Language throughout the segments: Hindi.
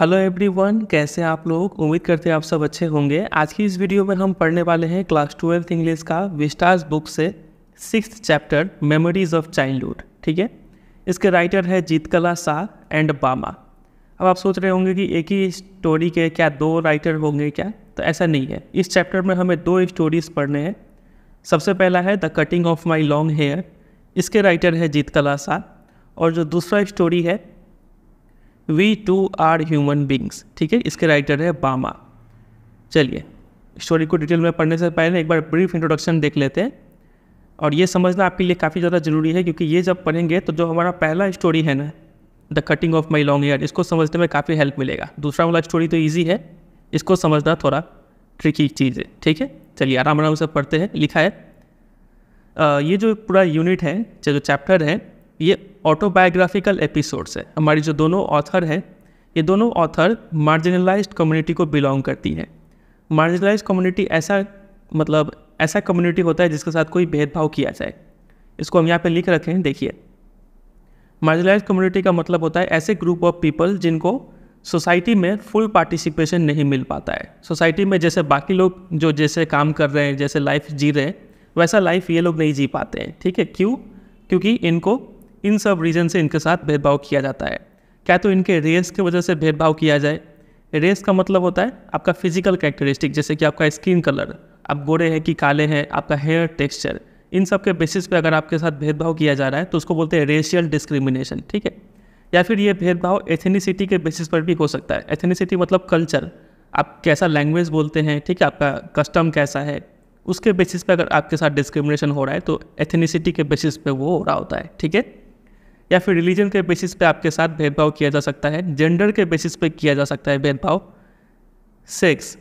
हेलो एवरीवन कैसे आप लोग उम्मीद करते हैं आप सब अच्छे होंगे आज की इस वीडियो में हम पढ़ने वाले हैं क्लास ट्वेल्थ इंग्लिश का विस्टार्स बुक से six chapter memories of childhood ठीक है इसके राइटर है जीतकला शाह एंड बामा अब आप सोच रहे होंगे कि एक ही स्टोरी के क्या दो राइटर होंगे क्या तो ऐसा नहीं है इस चैप्टर में हमें दो स्टोरीज पढ़ने हैं सबसे पहला है the cutting of my long hair इसके राइटर है जीतकला शाह और जो दूसरा स्टोरी है we too are human beings ठीक है इसके राइटर है बामा चलिए स्टोरी को डिटेल में पढ़ने से पहले एक बार ब्रीफ इंट्रोडक्शन देख लेते हैं और ये समझना आपके लिए काफ़ी ज़्यादा ज़रूरी है क्योंकि ये जब पढ़ेंगे तो जो हमारा पहला स्टोरी है ना the cutting of my long hair इसको समझने में काफ़ी हेल्प मिलेगा दूसरा वाला स्टोरी तो ईजी है इसको समझना थोड़ा ट्रिकी चीज़ है ठीक है चलिए आराम आराम से पढ़ते हैं लिखा है आ, ये जो पूरा यूनिट है जो चैप्टर है ये ऑटोबायोग्राफिकल एपिसोड्स है हमारी जो दोनों ऑथर हैं ये दोनों ऑथर मार्जिनलाइज कम्युनिटी को बिलोंग करती हैं मार्जिनलाइज कम्युनिटी ऐसा मतलब ऐसा कम्युनिटी होता है जिसके साथ कोई भेदभाव किया जाए इसको हम यहाँ पे लिख रखे हैं देखिए मार्जिनलाइज कम्युनिटी का मतलब होता है ऐसे ग्रुप ऑफ पीपल जिनको सोसाइटी में फुल पार्टिसिपेशन नहीं मिल पाता है सोसाइटी में जैसे बाकी लोग जो जैसे काम कर रहे हैं जैसे लाइफ जी रहे हैं वैसा लाइफ ये लोग नहीं जी पाते हैं ठीक है क्यों क्योंकि इनको इन सब रीजन से इनके साथ भेदभाव किया जाता है क्या तो इनके रेस की वजह से भेदभाव किया जाए रेस का मतलब होता है आपका फिजिकल कैरेक्टरिस्टिक जैसे कि आपका स्किन कलर आप गोरे हैं कि काले हैं आपका हेयर टेक्सचर इन सब के बेसिस पे अगर आपके साथ भेदभाव किया जा रहा है तो उसको बोलते हैं रेशियल डिस्क्रिमिनेशन ठीक है या फिर ये भेदभाव एथेनिसिटी के बेसिस पर भी हो सकता है एथेनिसिटी मतलब कल्चर आप कैसा लैंग्वेज बोलते हैं ठीक है आपका कस्टम कैसा है उसके बेसिस पे अगर आपके साथ डिस्क्रिमिनेशन हो रहा है तो एथेनिसिटी के बेसिस पे वो हो रहा होता है ठीक है या फिर रिलीजन के बेसिस पे आपके साथ भेदभाव किया जा सकता है जेंडर के बेसिस पे किया जा सकता है भेदभाव सेक्स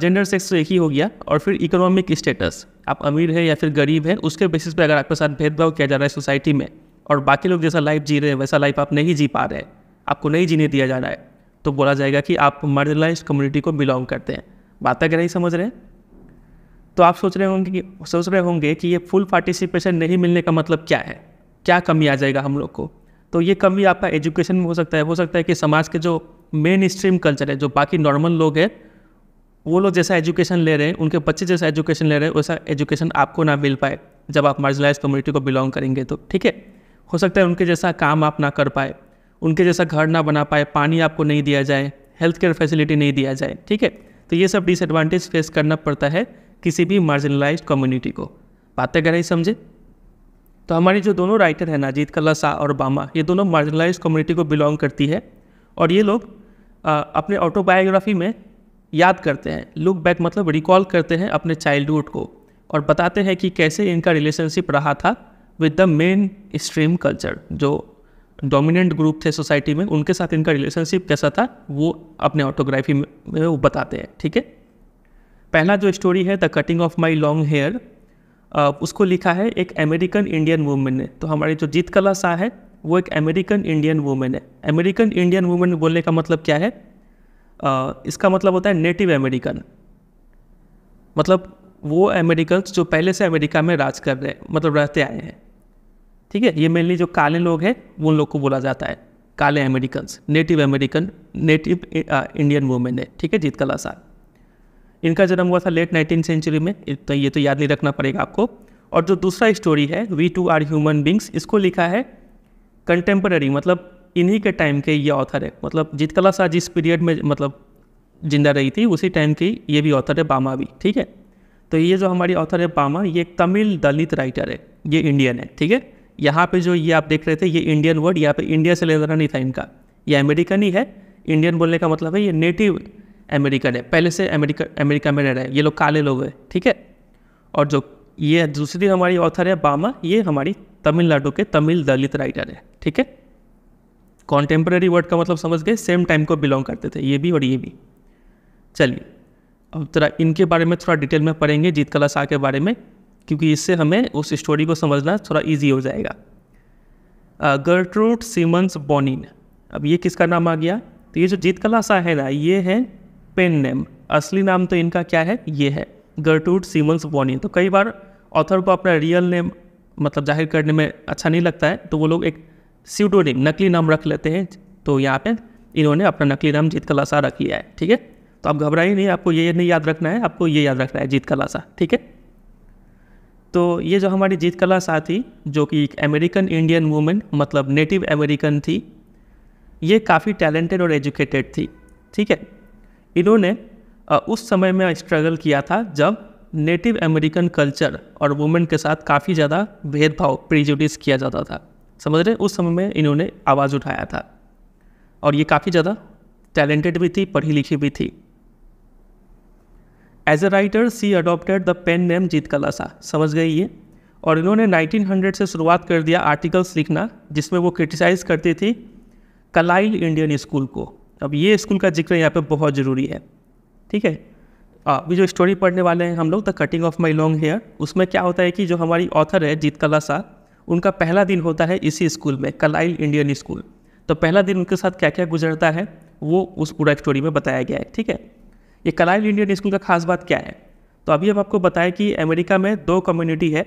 जेंडर सेक्स तो एक ही हो गया और फिर इकोनॉमिक स्टेटस आप अमीर हैं या फिर गरीब हैं उसके बेसिस पे अगर आपके साथ भेदभाव किया जा रहा है सोसाइटी में और बाकी लोग जैसा लाइफ जी रहे हैं वैसा लाइफ आप नहीं जी पा रहे हैं आपको नहीं जीने दिया जा रहा है तो बोला जाएगा कि आप मर्जलाइज कम्युनिटी को बिलोंग करते हैं बात अगर नहीं समझ रहे तो आप सोच रहे होंगे कि सोच रहे होंगे कि ये फुल पार्टिसिपेशन नहीं मिलने का मतलब क्या है क्या कमी आ जाएगा हम लोग को तो ये कमी आपका एजुकेशन में हो सकता है हो सकता है कि समाज के जो मेन स्ट्रीम कल्चर है जो बाकी नॉर्मल लोग हैं वो लोग जैसा एजुकेशन ले रहे हैं उनके बच्चे जैसा एजुकेशन ले रहे हैं वैसा एजुकेशन आपको ना मिल पाए जब आप मार्जिलाइज कम्युनिटी को बिलोंग करेंगे तो ठीक है हो सकता है उनके जैसा काम आप ना कर पाए उनके जैसा घर ना बना पाए पानी आपको नहीं दिया जाए हेल्थ केयर फैसिलिटी नहीं दिया जाए ठीक है तो ये सब डिसएडवांटेज फेस करना पड़ता है किसी भी मार्जिनलाइज्ड कम्युनिटी को बातें गहराई समझे तो हमारे जो दोनों राइटर हैं नाजीद कल्ला शाह और बामा ये दोनों मार्जिनलाइज कम्युनिटी को बिलोंग करती है और ये लोग अपने ऑटोबायोग्राफी में याद करते हैं लुक बैक मतलब रिकॉल करते हैं अपने चाइल्डहुड को और बताते हैं कि कैसे इनका रिलेशनशिप रहा था with the mainstream culture जो डोमिनेंट ग्रुप थे सोसाइटी में उनके साथ इनका रिलेशनशिप कैसा था वो अपने ऑटोग्राफी में वो बताते हैं ठीक है पहला जो स्टोरी है the cutting of my long hair उसको लिखा है एक अमेरिकन इंडियन वूमेन ने तो हमारी जो जीत कला शाह है वो एक अमेरिकन इंडियन वूमेन है अमेरिकन इंडियन वूमेन बोलने का मतलब क्या है आ, इसका मतलब होता है नेटिव अमेरिकन मतलब वो अमेरिकन जो पहले से अमेरिका में राज कर रहे हैं मतलब रहते आए हैं ठीक है ये मेनली जो काले लोग हैं उन लोग को बोला जाता है काले American native American native Indian woman है ठीक है जीत कला शाह इनका जन्म हुआ था लेट नाइनटीन सेंचुरी में तो ये तो याद नहीं रखना पड़ेगा आपको और जो दूसरा स्टोरी है we too are human beings इसको लिखा है कंटेम्प्रेरी मतलब इन्हीं के टाइम के ये ऑथर है मतलब जितकला शाह जिस पीरियड में मतलब जिंदा रही थी उसी टाइम की ये भी ऑथर है बामा भी ठीक है तो ये जो हमारी ऑथर है बामा ये एक तमिल दलित राइटर है ये इंडियन है ठीक है यहाँ पे जो ये आप देख रहे थे ये इंडियन वर्ड यहाँ पे इंडिया से लेना नहीं था इनका ये अमेरिकन ही है इंडियन बोलने का मतलब है ये नेटिव अमेरिकन है पहले से अमेरिका अमेरिका में रह रहे हैं ये लोग काले लोग हैं ठीक है और जो ये दूसरी हमारी ऑथर है बामा ये हमारी तमिलनाडु के तमिल दलित राइटर है ठीक है कॉन्टेम्प्रेरी वर्ड का मतलब समझ गए सेम टाइम को बिलोंग करते थे ये भी और ये भी चलिए अब थोड़ा इनके बारे में थोड़ा डिटेल में पढ़ेंगे जीत कला शाह के बारे में क्योंकि इससे हमें उस स्टोरी को समझना थोड़ा इजी हो जाएगा गर्ट्रूड सीमंस बॉनिन अब ये किसका नाम आ गया तो ये जो जीत कला शाह है ना ये है पेन नेम असली नाम तो इनका क्या है ये है गर्टूड सीमंस वॉनी तो कई बार ऑथर को अपना रियल नेम मतलब जाहिर करने में अच्छा नहीं लगता है तो वो लोग एक सीडोनिम नकली नाम रख लेते हैं तो यहाँ पे इन्होंने अपना नकली नाम जीत कलासा रख लिया है ठीक है तो आप घबराइए नहीं आपको ये नहीं याद रखना है आपको ये याद रखना है जीत कलासा ठीक है तो ये जो हमारी जीत कलासा थी जो कि एक अमेरिकन इंडियन वूमेन मतलब नेटिव अमेरिकन थी ये काफ़ी टैलेंटेड और एजुकेटेड थी ठीक है इन्होंने उस समय में स्ट्रगल किया था जब नेटिव अमेरिकन कल्चर और वुमेन के साथ काफ़ी ज़्यादा भेदभाव प्रिजुडिस किया जाता था समझ रहे उस समय में इन्होंने आवाज़ उठाया था और ये काफ़ी ज़्यादा टैलेंटेड भी थी पढ़ी लिखी भी थी as a writer she adopted the pen name Zitkala Sa समझ गई ये और इन्होंने 1900 से शुरुआत कर दिया आर्टिकल्स लिखना जिसमें वो क्रिटिसाइज़ करती थी कलाइल इंडियन स्कूल को अब ये स्कूल का जिक्र यहाँ पे बहुत ज़रूरी है ठीक है अभी जो स्टोरी पढ़ने वाले हैं हम लोग the cutting of my long hair उसमें क्या होता है कि जो हमारी ऑथर है जीत कला शाह उनका पहला दिन होता है इसी स्कूल में कलाइल इंडियन स्कूल तो पहला दिन उनके साथ क्या क्या गुजरता है वो उस पूरा स्टोरी में बताया गया है ठीक है ये कलाइल इंडियन स्कूल का खास बात क्या है तो अभी हम आपको बताएं कि अमेरिका में दो कम्युनिटी है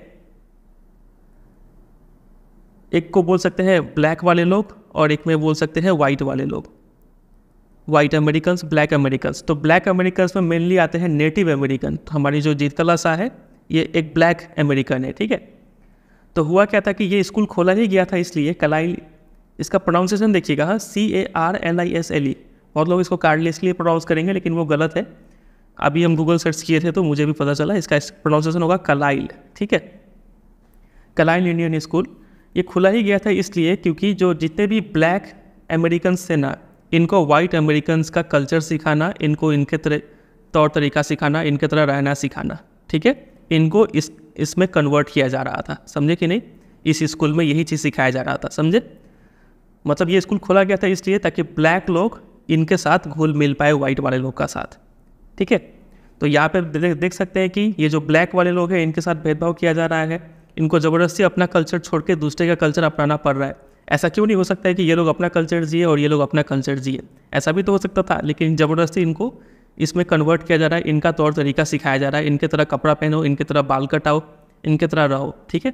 एक को बोल सकते हैं ब्लैक वाले लोग और एक में बोल सकते हैं वाइट वाले लोग वाइट अमेरिकन ब्लैक अमेरिकन तो ब्लैक अमेरिकन में मेनली आते हैं नेटिव अमेरिकन तो हमारी जो जीतला शाह है ये एक ब्लैक अमेरिकन है ठीक है तो हुआ क्या था कि ये स्कूल खोला ही गया था इसलिए कलाइल इसका प्रोनाउंसिएशन देखिएगा C A R L I S L E बहुत लोग इसको कार्डले इसलिए प्रोनाउंस करेंगे लेकिन वो गलत है अभी हम गूगल सर्च किए थे तो मुझे भी पता चला इसका प्रोनाउंसिएशन होगा कलाइल ठीक है कलाइल इंडियन स्कूल ये खुला ही गया था इसलिए क्योंकि जो जितने भी ब्लैक अमेरिकन थे ना इनको वाइट अमेरिकन का कल्चर सिखाना इनको इनके तरह तौर तरीका सिखाना इनके तरह रहना सिखाना ठीक है इनको इस इसमें कन्वर्ट किया जा रहा था समझे कि नहीं इस स्कूल में यही चीज़ सिखाया जा रहा था समझे मतलब ये स्कूल खोला गया था इसलिए ताकि ब्लैक लोग इनके साथ घुल मिल पाए वाइट वाले लोग का साथ ठीक है तो यहाँ पर देख सकते हैं कि ये जो ब्लैक वाले लोग हैं इनके साथ भेदभाव किया जा रहा है इनको ज़बरदस्ती अपना कल्चर छोड़ के दूसरे का कल्चर अपनाना पड़ रहा है ऐसा क्यों नहीं हो सकता है कि ये लोग अपना कल्चर जिए और ये लोग अपना कल्चर जिए ऐसा भी तो हो सकता था लेकिन ज़बरदस्ती इनको इसमें कन्वर्ट किया जा रहा है इनका तौर तरीका सिखाया जा रहा है इनके तरह कपड़ा पहनो इनके तरह बाल कटाओ इनके तरह रहो ठीक है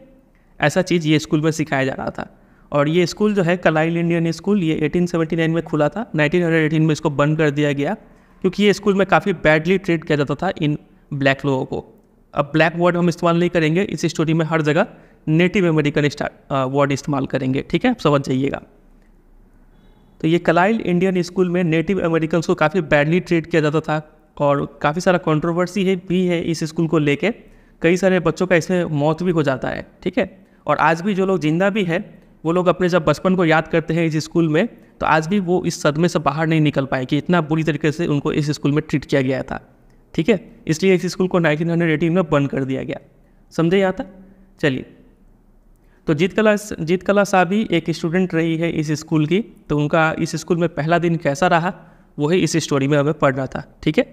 ऐसा चीज़ ये स्कूल में सिखाया जा रहा था और ये स्कूल जो है कलाइल इंडियन स्कूल ये 1879 में खुला था 1918 में इसको बंद कर दिया गया क्योंकि ये स्कूल में काफ़ी बैडली ट्रीट किया जाता था इन ब्लैक लोगों को अब ब्लैक वर्ड हम इस्तेमाल नहीं करेंगे इस स्टोरी में हर जगह नेटिव अमेरिकन वर्ड इस्तेमाल करेंगे ठीक है समझ जाइएगा तो ये कलाइल इंडियन स्कूल में नेटिव अमेरिकन को काफ़ी बैडली ट्रीट किया जाता था और काफ़ी सारा कंट्रोवर्सी है भी है इस स्कूल को लेके कई सारे बच्चों का इसमें मौत भी हो जाता है ठीक है और आज भी जो लोग जिंदा भी है वो लोग अपने जब बचपन को याद करते हैं इस स्कूल में तो आज भी वो इस सदमे से बाहर नहीं निकल पाए कि इतना बुरी तरीके से उनको इस स्कूल में ट्रीट किया गया था ठीक है इसलिए इस स्कूल को एटीन में बंद कर दिया गया समझे यहाँ तक चलिए तो जीत कला जीत कला साहब भी एक स्टूडेंट रही है इस स्कूल की तो उनका इस स्कूल में पहला दिन कैसा रहा वही इस स्टोरी में हमें पढ़ना था ठीक है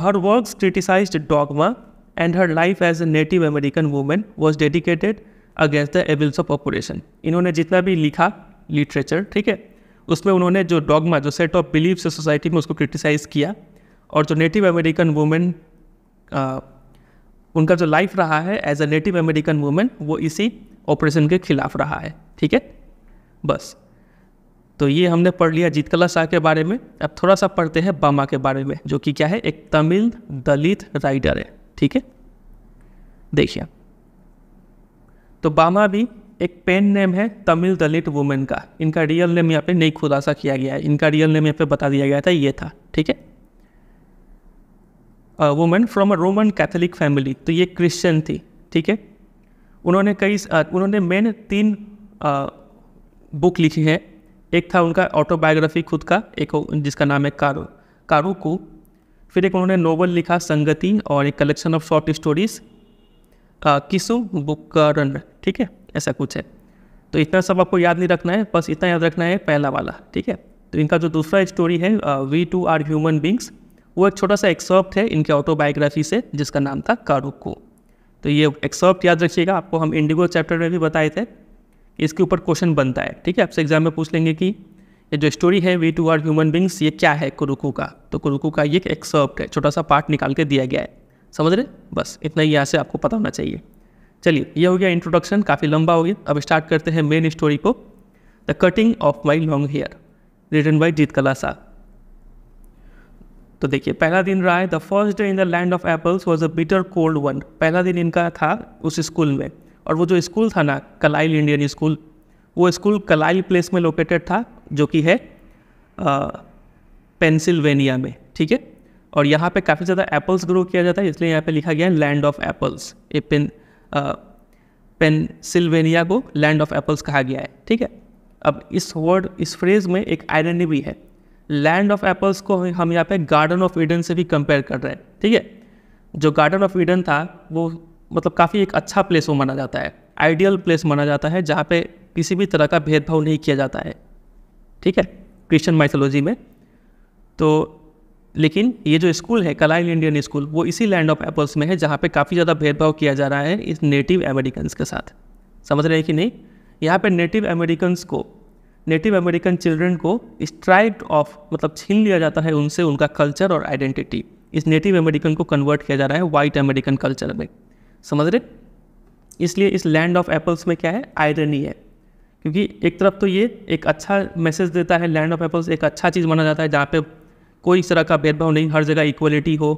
her work criticize dogma and her life as a native American woman was dedicated against the evils of oppression इन्होंने जितना भी लिखा लिटरेचर ठीक है उसमें उन्होंने जो डॉगमा जो सेट ऑफ बिलीव्स सोसाइटी में उसको क्रिटिसाइज़ किया और जो नेटिव अमेरिकन वूमेन उनका जो लाइफ रहा है as a native American woman वो इसी ऑपरेशन के खिलाफ रहा है ठीक है बस तो ये हमने पढ़ लिया जीतकला शाह के बारे में अब थोड़ा सा पढ़ते हैं बामा के बारे में जो कि क्या है एक तमिल दलित राइडर है ठीक है देखिए तो बामा भी एक पेन नेम है तमिल दलित वुमेन का इनका रियल नेम यहाँ पे नहीं खुलासा किया गया है इनका रियल नेम यहाँ पे बता दिया गया था ये था ठीक है woman from a Roman Catholic family तो ये क्रिश्चियन थी ठीक है उन्होंने कई उन्होंने मेन तीन आ, बुक लिखी है एक था उनका ऑटोबायोग्राफी खुद का एक जिसका नाम है कारो कारो को फिर एक उन्होंने नोवल लिखा संगति और एक कलेक्शन ऑफ शॉर्ट स्टोरीज किसु बुक रन ठीक है ऐसा कुछ है तो इतना सब आपको याद नहीं रखना है बस इतना याद रखना है पहला वाला ठीक है तो इनका जो दूसरा स्टोरी है we too are human beings वो एक छोटा सा एक्सर्प्ट है इनके ऑटोबायोग्राफी से जिसका नाम था कारुको तो ये एक्सर्प्ट याद रखिएगा आपको हम इंडिगो चैप्टर में भी बताए थे इसके ऊपर क्वेश्चन बनता है ठीक है आपसे एग्जाम में पूछ लेंगे कि ये जो स्टोरी है we too are human beings ये क्या है कुरुकू का तो कुरुकू का ये एक एक्सर्प्ट है छोटा सा पार्ट निकाल के दिया गया है समझ रहे बस इतना ही यहाँ से आपको पता होना चाहिए चलिए ये हो गया इंट्रोडक्शन काफ़ी लंबा हो गया अब स्टार्ट करते हैं मेन स्टोरी को the cutting of my long hair written by Zitkala साहब तो देखिए पहला दिन रहा है the first day in the land of apples was a bitter cold one पहला दिन इनका था उस स्कूल में और वो जो स्कूल था ना कलाइल इंडियन स्कूल वो स्कूल कलाइल प्लेस में लोकेटेड था जो कि है पेंसिल्वेनिया में ठीक है और यहाँ पे काफ़ी ज़्यादा एप्पल्स ग्रो किया जाता है इसलिए यहाँ पे लिखा गया है लैंड ऑफ एप्पल्स ये पेन पेंसिल्वेनिया को लैंड ऑफ एप्पल्स कहा गया है ठीक है अब इस वर्ड इस फ्रेज़ में एक आयरनी भी है लैंड ऑफ एप्पल्स को हम यहाँ पे गार्डन ऑफ ईडन से भी कंपेयर कर रहे हैं ठीक है जो गार्डन ऑफ ईडन था वो मतलब काफ़ी एक अच्छा प्लेस वो माना जाता है आइडियल प्लेस माना जाता है जहाँ पे किसी भी तरह का भेदभाव नहीं किया जाता है ठीक है क्रिश्चियन माइथोलॉजी में तो लेकिन ये जो स्कूल है कलाइल इंडियन स्कूल वो इसी लैंड ऑफ एप्पल्स में है जहाँ पे काफ़ी ज़्यादा भेदभाव किया जा रहा है इस नेटिव अमेरिकन्स के साथ समझ रहे हैं कि नहीं यहाँ पे नेटिव अमेरिकन्स को नेटिव अमेरिकन चिल्ड्रन को स्ट्राइप्ड ऑफ मतलब छीन लिया जाता है उनसे उनका कल्चर और आइडेंटिटी इस नेटिव अमेरिकन को कन्वर्ट किया जा रहा है वाइट अमेरिकन कल्चर में समझ रहे इसलिए इस लैंड ऑफ एप्पल्स में क्या है आयरनी है क्योंकि एक तरफ तो ये एक अच्छा मैसेज देता है लैंड ऑफ एप्पल्स एक अच्छा चीज़ माना जाता है जहाँ पे कोई इस तरह का भेदभाव नहीं हर जगह इक्वलिटी हो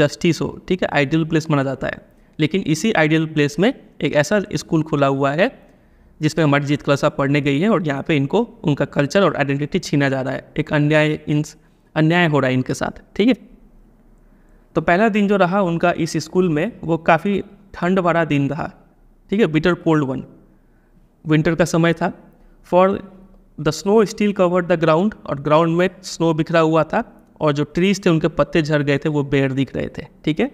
जस्टिस हो ठीक है आइडियल प्लेस माना जाता है लेकिन इसी आइडियल प्लेस में एक ऐसा स्कूल खुला हुआ है जिसमें हमारी जीत साहब पढ़ने गई है और यहाँ पे इनको उनका कल्चर और आइडेंटिटी छीना जा रहा है एक अन्याय इन अन्याय हो रहा है इनके साथ ठीक है तो पहला दिन जो रहा उनका इस स्कूल में वो काफ़ी ठंड भरा दिन रहा ठीक है बिटर कोल्ड वन विंटर का समय था for the snow still cover the ground और ग्राउंड में स्नो बिखरा हुआ था और जो ट्रीज थे उनके पत्ते झड़ गए थे वो बेड़ दिख रहे थे ठीक है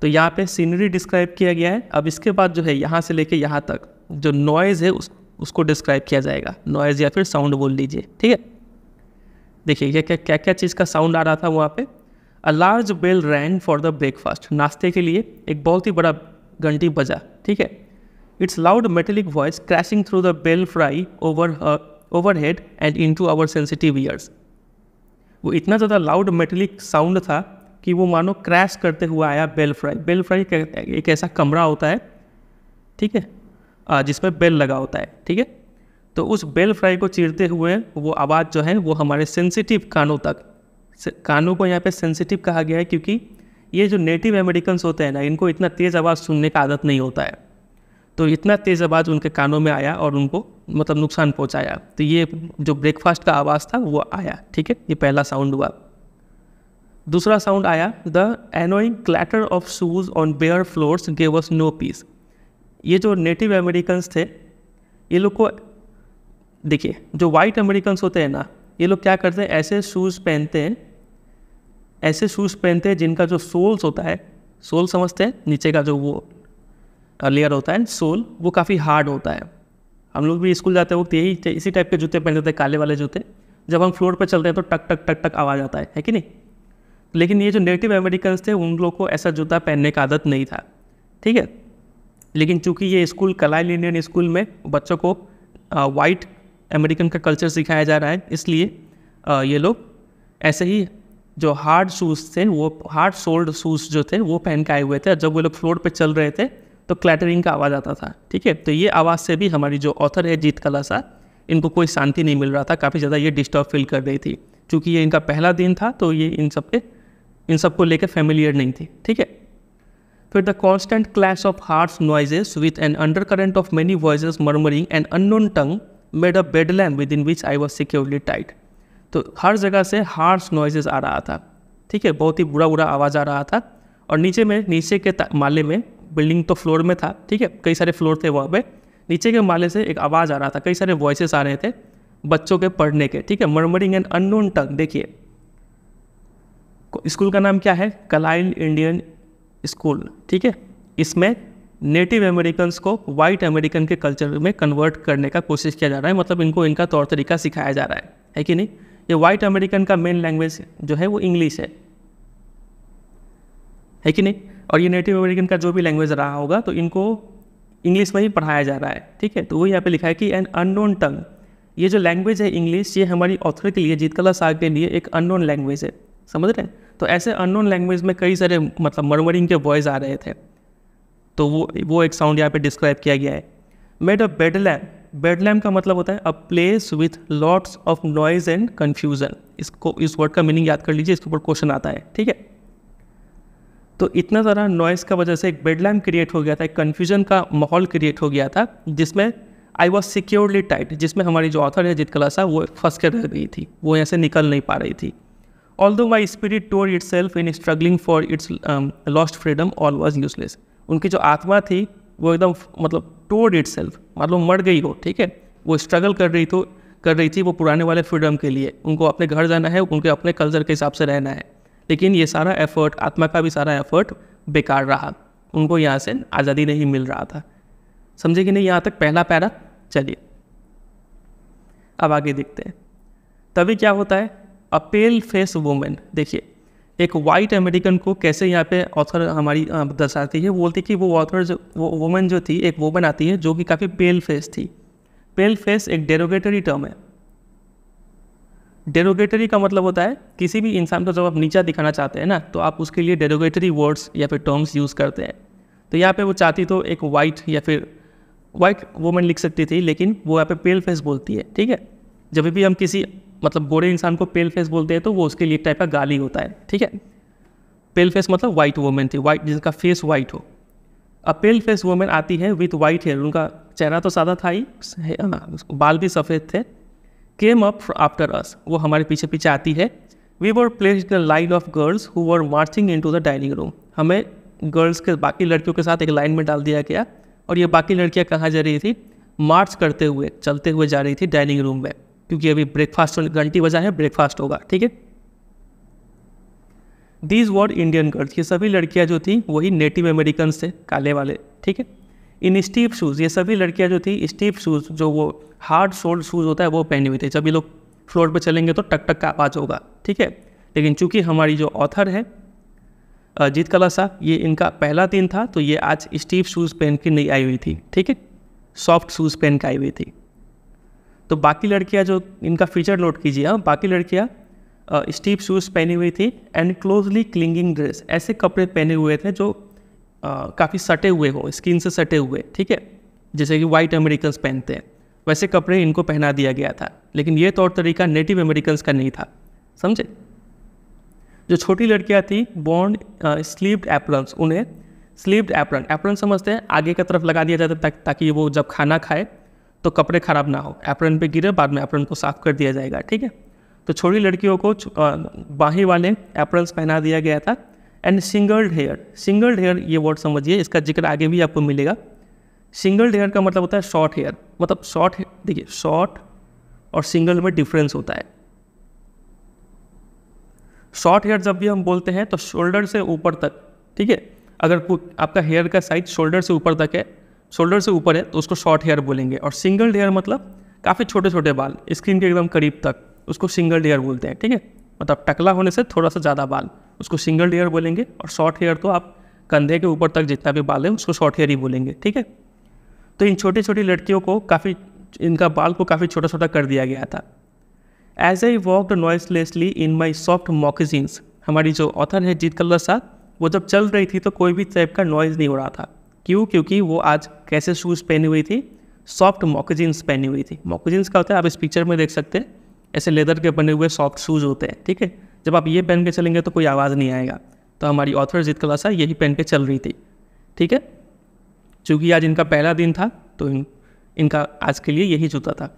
तो यहाँ पे सीनरी डिस्क्राइब किया गया है अब इसके बाद जो है यहाँ से लेके यहाँ तक जो नॉइज़ है उस उसको डिस्क्राइब किया जाएगा नॉइज़ या फिर साउंड बोल लीजिए ठीक है देखिए क्या क्या क्या क्या चीज़ का साउंड आ रहा था वहाँ पे a large bell rang for the breakfast नाश्ते के लिए एक बहुत ही बड़ा घंटी बजा ठीक है its loud metallic voice crashing through the belfry over overhead and into our sensitive ears वो इतना ज़्यादा लाउड मेटेलिक साउंड था कि वो मानो क्रैश करते हुए आया बेल फ्राई बेल फ्राई एक ऐसा कमरा होता है ठीक है जिस पर बेल लगा होता है ठीक है तो उस बेल फ्राई को चीरते हुए वो आवाज़ जो है वो हमारे सेंसिटिव कानों तक कानों को यहाँ पे सेंसिटिव कहा गया है क्योंकि ये जो नेटिव अमेरिकन्स होते हैं ना इनको इतना तेज़ आवाज़ सुनने का आदत नहीं होता है तो इतना तेज़ आवाज़ उनके कानों में आया और उनको मतलब नुकसान पहुँचाया तो ये जो ब्रेकफास्ट का आवाज़ था वो आया ठीक है ये पहला साउंड हुआ दूसरा साउंड आया the annoying clatter of shoes on bare floors gave us no peace ये जो नेटिव अमेरिकन्स थे ये लोग को देखिए जो वाइट अमेरिकन्स होते हैं ना ये लोग क्या करते हैं ऐसे शूज़ पहनते हैं ऐसे शूज़ पहनते हैं जिनका जो सोल्स होता है सोल समझते हैं नीचे का जो वो लेयर होता है सोल वो काफ़ी हार्ड होता है हम लोग भी स्कूल जाते वक्त यही इसी टाइप के जूते पहनते थे काले वाले जूते जब हम फ्लोर पर चलते हैं तो टक टक टक टक आवाज़ आता है है कि नहीं लेकिन ये जो नेटिव अमेरिकन्स थे उन लोग को ऐसा जूता पहनने का आदत नहीं था ठीक है लेकिन चूंकि ये स्कूल कलाइल इंडियन स्कूल में बच्चों को वाइट अमेरिकन का कल्चर सिखाया जा रहा है इसलिए ये लोग ऐसे ही जो हार्ड शूज़ थे वो हार्ड सोल्ड शूज़ जो थे वो पहन के आए हुए थे जब वो लोग फ्लोर पे चल रहे थे तो क्लैटरिंग का आवाज़ आता था ठीक है तो ये आवाज़ से भी हमारी जो ऑथर है जीत कला सा इनको कोई शांति नहीं मिल रहा था काफ़ी ज़्यादा ये डिस्टर्ब फील कर रही थी चूँकि ये इनका पहला दिन था तो ये इन सब के इन सब को लेकर फेमिलियर नहीं थी ठीक है फिर the constant clash of hoarse noises with an undercurrent of many voices murmuring and unknown tongue made a bedlam within which I was securely tight तो हर जगह से हार्स नॉइजेस आ रहा था ठीक है बहुत ही बुरा बुरा आवाज़ आ रहा था और नीचे में नीचे के माले में बिल्डिंग तो फ्लोर में था ठीक है कई सारे फ्लोर थे वहाँ पे नीचे के माले से एक आवाज़ आ रहा था कई सारे वॉइसेस आ रहे थे बच्चों के पढ़ने के ठीक है मरमरिंग एंड अननोन टंग देखिए स्कूल का नाम क्या है कलाइल इंडियन स्कूल ठीक है इसमें नेटिव अमेरिकन को वाइट अमेरिकन के कल्चर में कन्वर्ट करने का कोशिश किया जा रहा है मतलब इनको इनका तौर तरीका सिखाया जा रहा है है कि नहीं ये वाइट अमेरिकन का मेन लैंग्वेज जो है वो इंग्लिश है है कि नहीं और ये नेटिव अमेरिकन का जो भी लैंग्वेज रहा होगा तो इनको इंग्लिश में ही पढ़ाया जा रहा है ठीक है तो वो यहाँ पे लिखा है कि एन अननोन टंग ये जो लैंग्वेज है इंग्लिश ये हमारी ऑथर के लिए जीतकला साहब के लिए एक अननोन लैंग्वेज है समझ रहे हैं तो ऐसे अननोन लैंग्वेज में कई सारे मतलब मरमरिंग के वॉइस आ रहे थे तो वो वो एक साउंड यहाँ पे डिस्क्राइब किया गया है मेड अ बेडलैम बेडलैम का मतलब होता है a place with lots of noise and confusion इसको इस वर्ड का मीनिंग याद कर लीजिए इसके ऊपर क्वेश्चन आता है ठीक है तो इतना सारा नॉइस का वजह से एक बेडलैम क्रिएट हो गया था एक कन्फ्यूजन का माहौल क्रिएट हो गया था जिसमें आई वॉज सिक्योरली टाइट जिसमें हमारी जो ऑथर है जित कलासा वो फंस कर रह गई थी वो यहाँ से निकल नहीं पा रही थी although my spirit tore itself in struggling for its um, lost freedom all was useless उनकी जो आत्मा थी वो एकदम मतलब टोड इट सेल्फ मतलब मर गई हो ठीक है वो स्ट्रगल कर रही थी कर रही थी वो पुराने वाले फ्रीडम के लिए उनको अपने घर जाना है उनके अपने कल्चर के हिसाब से रहना है लेकिन ये सारा एफर्ट आत्मा का भी सारा एफर्ट बेकार रहा उनको यहाँ से आज़ादी नहीं मिल रहा था समझे कि नहीं यहाँ तक पहला पैरा चलिए अब आगे देखते हैं तभी क्या होता है अ पेल फेस वूमेन देखिए एक वाइट अमेरिकन को कैसे यहाँ पे ऑथर हमारी दर्शाती है बोलती कि वो ऑथर जो वो वुमेन जो थी एक वुमेन आती है जो कि काफ़ी पेल फेस थी पेल फेस एक डेरोगेटरी टर्म है डेरोगेटरी का मतलब होता है किसी भी इंसान को जब आप नीचा दिखाना चाहते हैं ना तो आप उसके लिए डेरोगेटरी वर्ड्स या फिर टर्म्स यूज़ करते हैं तो यहाँ पे वो चाहती तो एक वाइट या फिर वाइट वुमेन लिख सकती थी लेकिन वो यहाँ पे पेल फेस बोलती है ठीक है जब भी हम किसी मतलब गोरे इंसान को पेल फेस बोलते हैं तो वो उसके लिए टाइप का गाली होता है ठीक है पेल फेस मतलब वाइट वोमेन थी वाइट जिनका फेस वाइट हो अब पेल फेस वोमेन आती है विथ वाइट हेयर उनका चेहरा तो सादा था ही बाल भी सफ़ेद थे केम अप आफ्टर अस वो हमारे पीछे पीछे आती है we were place the line of girls who were marching into the dining room हमें गर्ल्स के बाकी लड़कियों के साथ एक लाइन में डाल दिया गया और ये बाकी लड़कियाँ कहाँ जा रही थी मार्च करते हुए चलते हुए जा रही थी डाइनिंग रूम में क्योंकि अभी ब्रेकफास्ट घंटी बजा है ब्रेकफास्ट होगा ठीक है दीज वॉर इंडियन गर्ल्स ये सभी लड़कियाँ जो थी वही नेटिव अमेरिकन थे काले वाले ठीक है इन स्टीप शूज़ ये सभी लड़कियाँ जो थी स्टीप शूज़ जो वो हार्ड शोल्ड शूज़ होता है वो पहने हुए थे जब ये लोग फ्लोर पर चलेंगे तो टक टक का आवाज़ होगा ठीक है लेकिन चूंकि हमारी जो ऑथर है अजीत कला साहब ये इनका पहला दिन था तो ये आज स्टीव शूज़ पहन के नहीं आई हुई थी ठीक है सॉफ्ट शूज़ पहन के आई हुई थी तो बाकी लड़कियाँ जो इनका फीचर नोट कीजिए हाँ बाकी लड़कियाँ स्टीप शूज़ पहनी हुई थी एंड क्लोजली क्लिंगिंग ड्रेस ऐसे कपड़े पहने हुए थे जो काफ़ी सटे हुए हो स्किन से सटे हुए ठीक है जैसे कि वाइट अमेरिकन पहनते हैं वैसे कपड़े इनको पहना दिया गया था लेकिन ये तौर तरीका नेटिव अमेरिकन का नहीं था समझे जो छोटी लड़कियाँ थी बॉन्ड स्लीव्ड एप्रन्स उन्हें स्लीव्ड एप्रन एप्रन समझते हैं आगे की तरफ लगा दिया जाता ताकि वो जब खाना खाए तो कपड़े ख़राब ना हो एप्रन पे गिरे बाद में एप्रन को साफ़ कर दिया जाएगा ठीक है तो छोटी लड़कियों को बाही वाले एप्रन्स पहना दिया गया था and shingled hair shingled hair ये वर्ड समझिए इसका जिक्र आगे भी आपको मिलेगा सिंगल्ड हेयर का मतलब होता है शॉर्ट हेयर मतलब शॉर्ट देखिए शॉर्ट और सिंगल में डिफरेंस होता है शॉर्ट हेयर जब भी हम बोलते हैं तो शोल्डर से ऊपर तक ठीक है अगर आपका हेयर का साइज शोल्डर से ऊपर तक है शोल्डर से ऊपर है तो उसको शॉर्ट हेयर बोलेंगे और सिंगल हेयर मतलब काफ़ी छोटे छोटे बाल स्क्रीन के एकदम करीब तक उसको सिंगल हेयर बोलते हैं ठीक है मतलब टकला होने से थोड़ा सा ज़्यादा बाल उसको सिंगल हेयर बोलेंगे और शॉर्ट हेयर तो आप कंधे के ऊपर तक जितना भी बाल है उसको शॉर्ट हेयर ही बोलेंगे ठीक है तो इन छोटी छोटी लड़कियों को काफ़ी इनका बाल को काफ़ी छोटा छोटा कर दिया गया था as I walked noiselessly in my soft moccasins हमारी जो ऑथर है जीत कल्ला साहब वो जब चल रही थी तो कोई भी टाइप का नॉइज़ नहीं हो रहा था क्यों क्योंकि वो आज कैसे शूज़ पहनी हुई थी सॉफ्ट मॉकजीन्स पहनी हुई थी मॉकजीन्स का होता है आप इस पिक्चर में देख सकते हैं ऐसे लेदर के बने हुए सॉफ्ट शूज़ होते हैं ठीक है जब आप ये पहन के चलेंगे तो कोई आवाज़ नहीं आएगा तो हमारी ऑथर जीत कलासा यही पहन के चल रही थी ठीक है चूँकि आज इनका पहला दिन था तो इन, इनका आज के लिए यही जूता था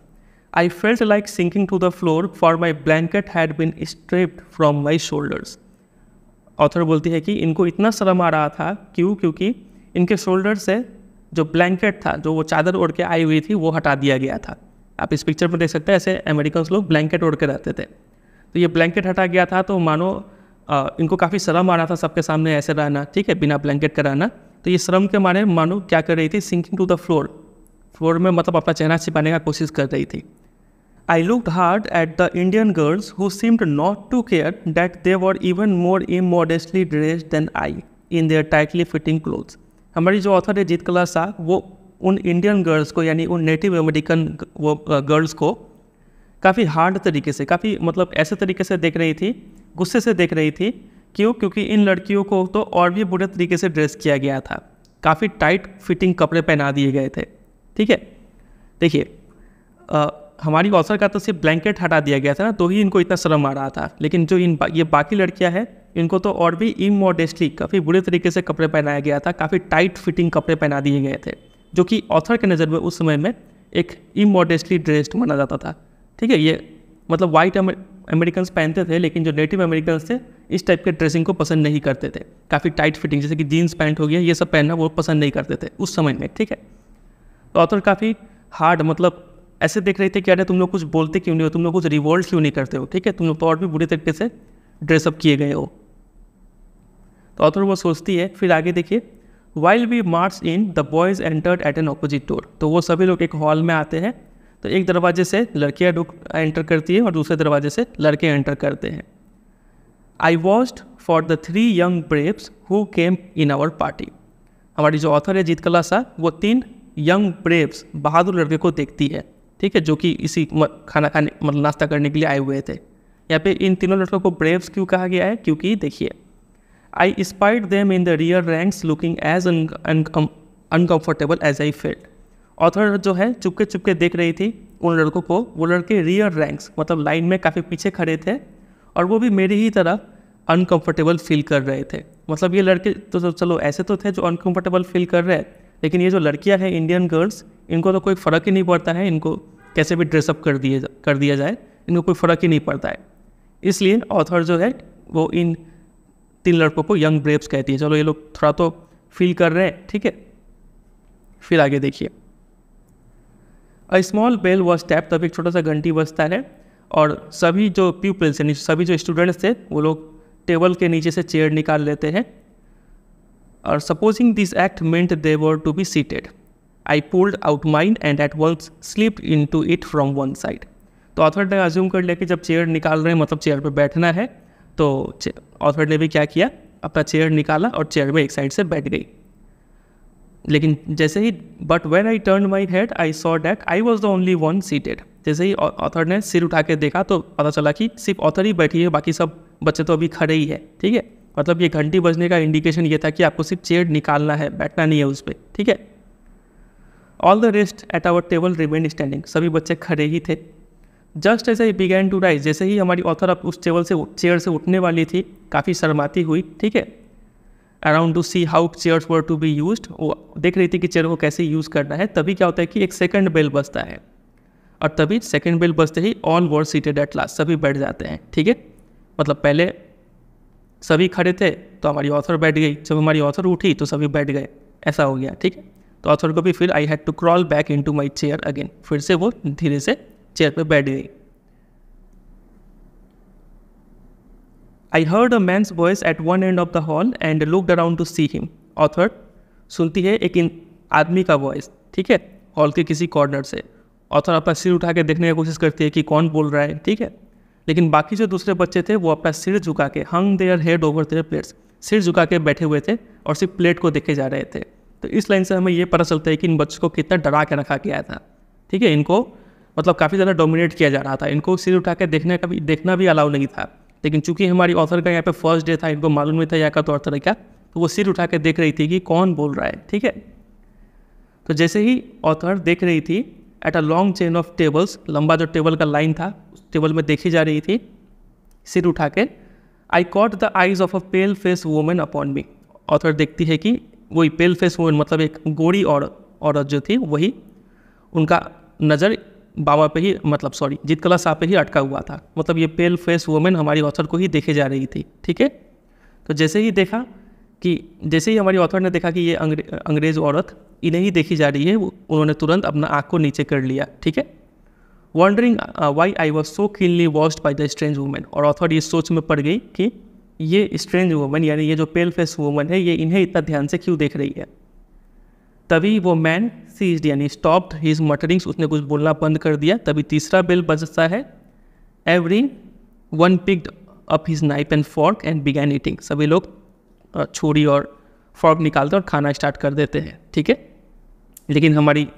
I felt like sinking to the floor for my blanket had been stripped from my shoulders author बोलती है कि इनको इतना शर्म आ रहा था क्यों क्योंकि इनके शोल्डर से जो ब्लैंकेट था जो वो चादर ओढ़ के आई हुई थी वो हटा दिया गया था आप इस पिक्चर में देख सकते हैं ऐसे अमेरिकन लोग ब्लैंकेट ओढ़ के रहते थे तो ये ब्लैंकेट हटा गया था तो मानो आ, इनको काफ़ी शर्म आ रहा था सबके सामने ऐसे रहना ठीक है बिना ब्लैंकेट का रहना तो ये श्रम के मारे मानो क्या कर रही थी sinking to the floor floor में मतलब अपना चेहरा छिपाने का कोशिश कर रही थी I look hard at the Indian girls who seemed not to care that they were even more immodestly dressed than I in their tightly fitting clothes हमारी जो ऑथर है जीत कला शाह वो उन इंडियन गर्ल्स को यानी उन नेटिव अमेरिकन वो गर्ल्स को काफ़ी हार्ड तरीके से काफ़ी मतलब ऐसे तरीके से देख रही थी गुस्से से देख रही थी क्यों क्योंकि इन लड़कियों को तो और भी बुरे तरीके से ड्रेस किया गया था काफ़ी टाइट फिटिंग कपड़े पहना दिए गए थे ठीक है देखिए हमारी ऑसर का तो सिर्फ ब्लैंकेट हटा दिया गया था ना तो ही इनको इतना शर्म आ रहा था लेकिन जो इन ये बाकी लड़कियां हैं इनको तो और भी इमोडेस्टली काफ़ी बुरे तरीके से कपड़े पहनाया गया था काफ़ी टाइट फिटिंग कपड़े पहना दिए गए थे जो कि ऑथर के नज़र में उस समय में एक इमोडेस्टली ड्रेस्ड माना जाता था ठीक है ये मतलब वाइट अमेरिकन पहनते थे लेकिन जो नेटिव अमेरिकन थे इस टाइप के ड्रेसिंग को पसंद नहीं करते थे काफ़ी टाइट फिटिंग जैसे कि जीन्स पैंट हो गया ये सब पहनना वो पसंद नहीं करते थे उस समय में ठीक है तो ऑथर काफ़ी हार्ड मतलब ऐसे देख रहे थे कि अरे तुम लोग कुछ बोलते क्यों नहीं हो तुम लोग कुछ रिवोल्ट क्यों नहीं करते हो ठीक है तुम लोग तो और भी बुरे तरीके से ड्रेसअप किए गए हो तो ऑथर वो सोचती है फिर आगे देखिए while we march in the boys entered at an opposite door तो वो सभी लोग एक हॉल में आते हैं तो एक दरवाजे से लड़कियाँ एंटर करती है और दूसरे दरवाजे से लड़के एंटर करते हैं I watched for the three young braves who came in our party हमारी जो ऑथर है जीत कला सा वो तीन यंग ब्रेव्स बहादुर लड़के को देखती है ठीक है जो कि इसी खाना खाने मतलब नाश्ता करने के लिए आए हुए थे यहाँ पे इन तीनों लड़कों को ब्रेव्स क्यों कहा गया है क्योंकि देखिए I spied them in the rear ranks looking as uncomfortable as I felt author जो है चुपके चुपके देख रही थी उन लड़कों को वो लड़के रियर रैंक्स मतलब लाइन में काफ़ी पीछे खड़े थे और वो भी मेरी ही तरह अनकम्फर्टेबल फील कर रहे थे मतलब ये लड़के तो, तो चलो ऐसे तो थे जो अनकम्फर्टेबल फील कर रहे हैं लेकिन ये जो लड़कियाँ हैं इंडियन गर्ल्स इनको तो कोई फ़र्क ही नहीं पड़ता है इनको कैसे भी ड्रेसअप कर दिए कर दिया जाए इनको कोई फ़र्क ही नहीं पड़ता है इसलिए ऑथर जो है वो इन तीन लड़कों को यंग ब्रेब्स कहती है चलो ये लोग थोड़ा तो फील कर रहे हैं ठीक है फिर आगे देखिए a small bell was tapped तब एक छोटा सा घंटी बजता है और सभी जो पीपल्स हैं सभी जो स्टूडेंट्स थे वो लोग टेबल के नीचे से चेयर निकाल लेते हैं or supposing this act meant they were to be seated. I pulled out mind and at once slipped into it from one side तो ऑथर ने अज्यूम कर लिया कि जब चेयर निकाल रहे हैं मतलब चेयर पर बैठना है तो ऑथर ने भी क्या किया अपना चेयर निकाला और चेयर में एक साइड से बैठ गई लेकिन जैसे ही but when I turn my head I saw that I was the only one seated जैसे ही ऑथर ने सिर उठा के देखा तो पता चला कि सिर्फ ऑथर ही बैठी है बाकी सब बच्चे तो अभी खड़े ही है ठीक है मतलब ये घंटी बजने का इंडिकेशन ये था कि आपको सिर्फ चेयर निकालना है बैठना नहीं है उस पर ठीक है all the rest at our table remain standing सभी बच्चे खड़े ही थे जस्ट ऐसे ए बिगैन टू राइज जैसे ही हमारी ऑथर अब उस टेबल से चेयर से उठने वाली थी काफ़ी शर्माती हुई ठीक है around to see how chairs were to be used वो देख रही थी कि चेयर को कैसे यूज़ करना है तभी क्या होता है कि एक सेकंड बेल बजता है और तभी सेकेंड बेल बजते ही all were seated at last सभी बैठ जाते हैं ठीक है मतलब पहले सभी खड़े थे तो हमारी ऑथर बैठ गई जब हमारी ऑथर उठी तो सभी बैठ गए ऐसा हो गया ठीक है तो ऑथर को भी फिर I had to crawl back into my chair again फिर से वो धीरे से चेयर पर बैठ गई I heard a man's voice at one end of the hall and looked around to see him author सुनती है एक आदमी का वॉइस ठीक है हॉल के किसी कॉर्नर से ऑथर अपना सिर उठा के देखने की कोशिश करती है कि कौन बोल रहा है ठीक है लेकिन बाकी जो दूसरे बच्चे थे वो अपना सिर झुका के hung their head over their plates सिर झुका के बैठे हुए थे और सिर्फ प्लेट को देखे जा रहे थे तो इस लाइन से हमें ये पता चलता है कि इन बच्चों को कितना डरा के रखा गया था ठीक है इनको मतलब काफ़ी ज़्यादा डोमिनेट किया जा रहा था इनको सिर उठा के देखने का भी देखना भी अलाउ नहीं था लेकिन चूंकि हमारी ऑथर का यहाँ पे फर्स्ट डे था इनको मालूम नहीं था यहाँ का तौर तो तरीका तो वो सिर उठा के देख रही थी कि कौन बोल रहा है ठीक है तो जैसे ही ऑथर देख रही थी at a long chain of tables लंबा जो टेबल का लाइन था टेबल में देखी जा रही थी सिर उठा कर I caught the eyes of a pale face woman upon me author देखती है कि वही पेल फेस वूमेन मतलब एक गोरी और औरत जो थी वही उनका नज़र बाबा पे ही मतलब सॉरी जितकला साहब पे ही अटका हुआ था मतलब ये पेल फेस वूमेन हमारी ऑथर को ही देखे जा रही थी ठीक है तो जैसे ही देखा कि जैसे ही हमारी ऑथर ने देखा कि ये अंग्रे, अंग्रेज़ औरत इन्हें ही देखी जा रही है उन्होंने तुरंत अपना आँख को नीचे कर लिया ठीक है wondering why I was so cleanly watched by the strange woman और ऑथर ये सोच में पड़ गई कि ये स्ट्रेंज वूमन यानी ये जो पेल फेस वूमन है ये इन्हें इतना ध्यान से क्यों देख रही है तभी वो मैन सीज यानी स्टॉप्ड हिज मटरिंग्स उसने कुछ बोलना बंद कर दिया तभी तीसरा बेल बजता है everyone picked up his knife and fork and began eating सभी लोग छुरी और फॉर्क निकालते और खाना स्टार्ट कर देते हैं ठीक है लेकिन हमारी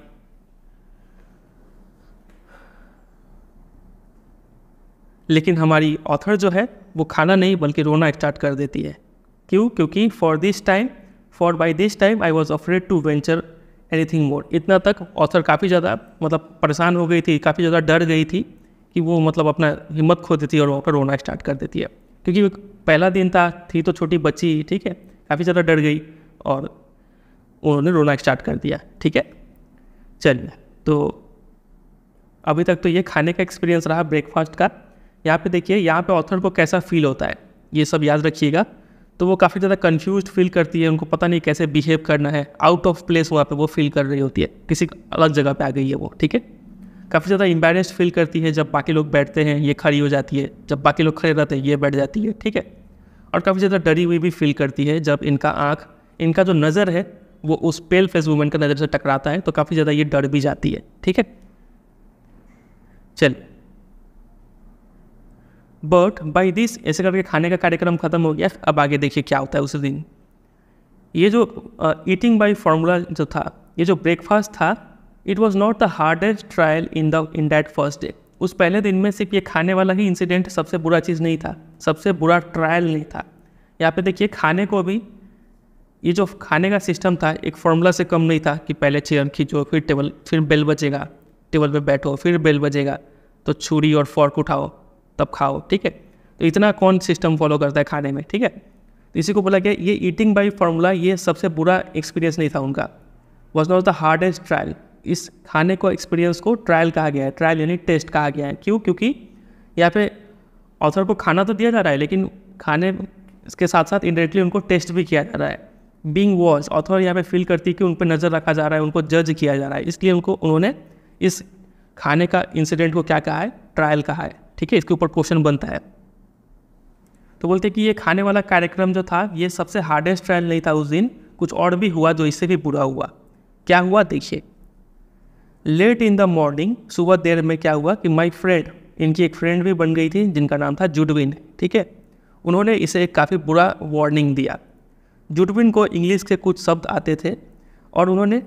लेकिन हमारी ऑथर जो है वो खाना नहीं बल्कि रोना स्टार्ट कर देती है क्यों क्योंकि for this time for by this time I was afraid to venture anything more इतना तक ऑथर काफ़ी ज़्यादा मतलब परेशान हो गई थी काफ़ी ज़्यादा डर गई थी कि वो मतलब अपना हिम्मत खो देती है और वहाँ पर रोना स्टार्ट कर देती है क्योंकि पहला दिन था थी तो छोटी बच्ची ठीक है काफ़ी ज़्यादा डर गई और उन्होंने रोना स्टार्ट कर दिया ठीक है चलिए तो अभी तक तो ये खाने का एक्सपीरियंस रहा ब्रेकफास्ट का यहाँ पे देखिए यहाँ पे ऑथर को कैसा फील होता है ये सब याद रखिएगा तो वो काफ़ी ज़्यादा कन्फ्यूज फील करती है उनको पता नहीं कैसे बिहेव करना है आउट ऑफ प्लेस वहाँ पे वो फील कर रही होती है किसी अलग जगह पे आ गई है वो ठीक है काफ़ी ज़्यादा एम्बेरेस्ड फील करती है जब बाकी लोग बैठते हैं ये खड़ी हो जाती है जब बाकी लोग खड़े रहते हैं ये बैठ जाती है ठीक है और काफ़ी ज़्यादा डरी हुई भी फील करती है जब इनका आँख इनका जो नज़र है वो उस पेल फेस वूमेन का नज़र से टकराता है तो काफ़ी ज़्यादा ये डर भी जाती है ठीक है चलिए बट बाई दिस ऐसे करके खाने का कार्यक्रम खत्म हो गया अब आगे देखिए क्या होता है उस दिन ये जो ईटिंग बाई फार्मूला जो था ये जो ब्रेकफास्ट था it was not the hardest trial in the in that first day उस पहले दिन में सिर्फ ये खाने वाला ही इंसिडेंट सबसे बुरा चीज़ नहीं था सबसे बुरा ट्रायल नहीं था यहाँ पे देखिए खाने को भी ये जो खाने का सिस्टम था एक फार्मूला से कम नहीं था कि पहले चेयर खींचो फिर टेबल फिर बेल बजेगा टेबल पे बैठो फिर बेल बजेगा तो छुरी और फॉर्क उठाओ तब खाओ ठीक है तो इतना कौन सिस्टम फॉलो करता है खाने में ठीक है तो इसी को बोला गया ये ईटिंग बाई फार्मूला ये सबसे बुरा एक्सपीरियंस नहीं था उनका was not the hardest trial इस खाने को एक्सपीरियंस को ट्रायल कहा गया है ट्रायल यानी टेस्ट कहा गया है क्यों क्योंकि यहाँ पे ऑथर को खाना तो दिया जा रहा है लेकिन खाने इसके साथ साथ इनडायरेक्टली उनको टेस्ट भी किया जा रहा है बींग वॉच ऑथर यहाँ पे फील करती है कि उन पर नज़र रखा जा रहा है उनको जज किया जा रहा है इसलिए उनको उन्होंने इस खाने का इंसिडेंट को क्या कहा है ट्रायल कहा है ठीक है इसके ऊपर क्वेश्चन बनता है तो बोलते हैं कि ये खाने वाला कार्यक्रम जो था ये सबसे हार्डेस्ट ट्रायल नहीं था उस दिन कुछ और भी हुआ जो इससे भी बुरा हुआ क्या हुआ देखिए लेट इन द मॉर्निंग सुबह देर में क्या हुआ कि माई फ्रेंड इनकी एक फ्रेंड भी बन गई थी जिनका नाम था जुडविन ठीक है उन्होंने इसे एक काफ़ी बुरा वार्निंग दिया जुडविन को इंग्लिश के कुछ शब्द आते थे और उन्होंने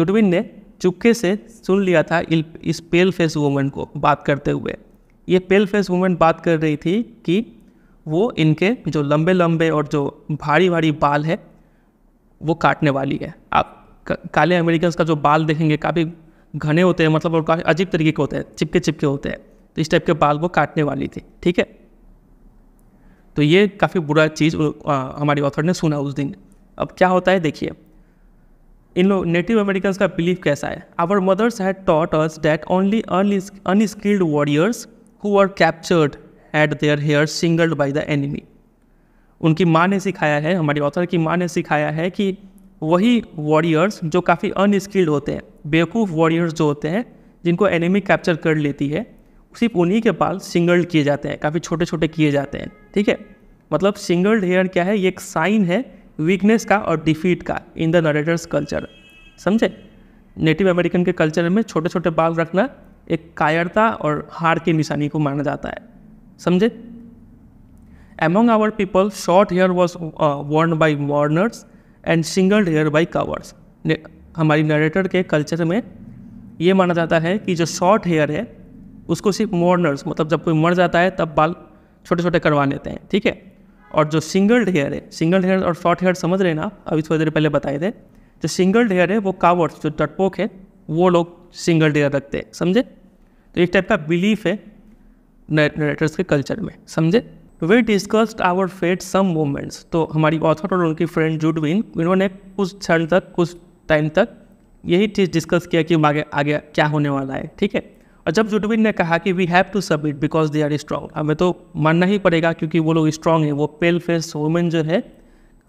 जुडविन ने चुपके से सुन लिया था इस पेल फेस वूमन को बात करते हुए ये पेल फेस वूमेंट बात कर रही थी कि वो इनके जो लंबे लंबे और जो भारी भारी बाल है वो काटने वाली है आप काले अमेरिकन का जो बाल देखेंगे काफ़ी घने होते हैं मतलब और काफ़ी अजीब तरीके के होते हैं चिपके चिपके होते हैं तो इस टाइप के बाल वो काटने वाली थी ठीक है तो ये काफ़ी बुरा चीज़ हमारी ऑथर ने सुना उस दिन अब क्या होता है देखिए इन लोग नेटिव अमेरिकन का बिलीफ कैसा है our mothers had taught us that only unskilled warriors who were captured had their hair singled by the enemy. उनकी माँ ने सिखाया है हमारी ऑथर की माँ ने सिखाया है कि वही वॉरियर्स जो काफ़ी अनस्किल्ड होते हैं बेवकूफ़ वॉरियर्स जो होते हैं जिनको एनिमी कैप्चर कर लेती है सिर्फ उन्हीं के बाल सिंगल्ड किए जाते हैं काफ़ी छोटे छोटे किए जाते हैं ठीक है मतलब सिंगल्ड हेयर क्या है ये एक साइन है वीकनेस का और डिफीट का इन द नरेटर्स कल्चर समझे नेटिव अमेरिकन के कल्चर में छोटे छोटे बाल रखना एक कायरता और हार की निशानी को माना जाता है समझे among our people short hair was worn by mourners and single hair by cowards हमारी नरेटर के कल्चर में ये माना जाता है कि जो शॉर्ट हेयर है उसको सिर्फ मॉर्नर्स मतलब जब कोई मर जाता है तब बाल छोटे छोटे करवा लेते हैं ठीक है और जो सिंगल हेयर है सिंगल हेयर और शॉर्ट हेयर समझ रहे ना अभी थोड़ी देर पहले बताए थे जो सिंगल हेयर है वो कावर्स जो टटपोक है वो लोग सिंगल डेयर रखते हैं समझे तो एक टाइप का बिलीफ है नरेटर्स के कल्चर में समझे we discussed our fate some moments तो हमारी ऑथर और उनकी फ्रेंड जुडविन इन्होंने कुछ क्षण तक कुछ टाइम तक यही चीज़ डिस्कस किया कि आगे आगे क्या होने वाला है ठीक है और जब जुडविन ने कहा कि we have to submit because they are strong हमें तो मानना ही पड़ेगा क्योंकि वो लोग स्ट्रांग हैं वो पेल फेस वुमेन जो है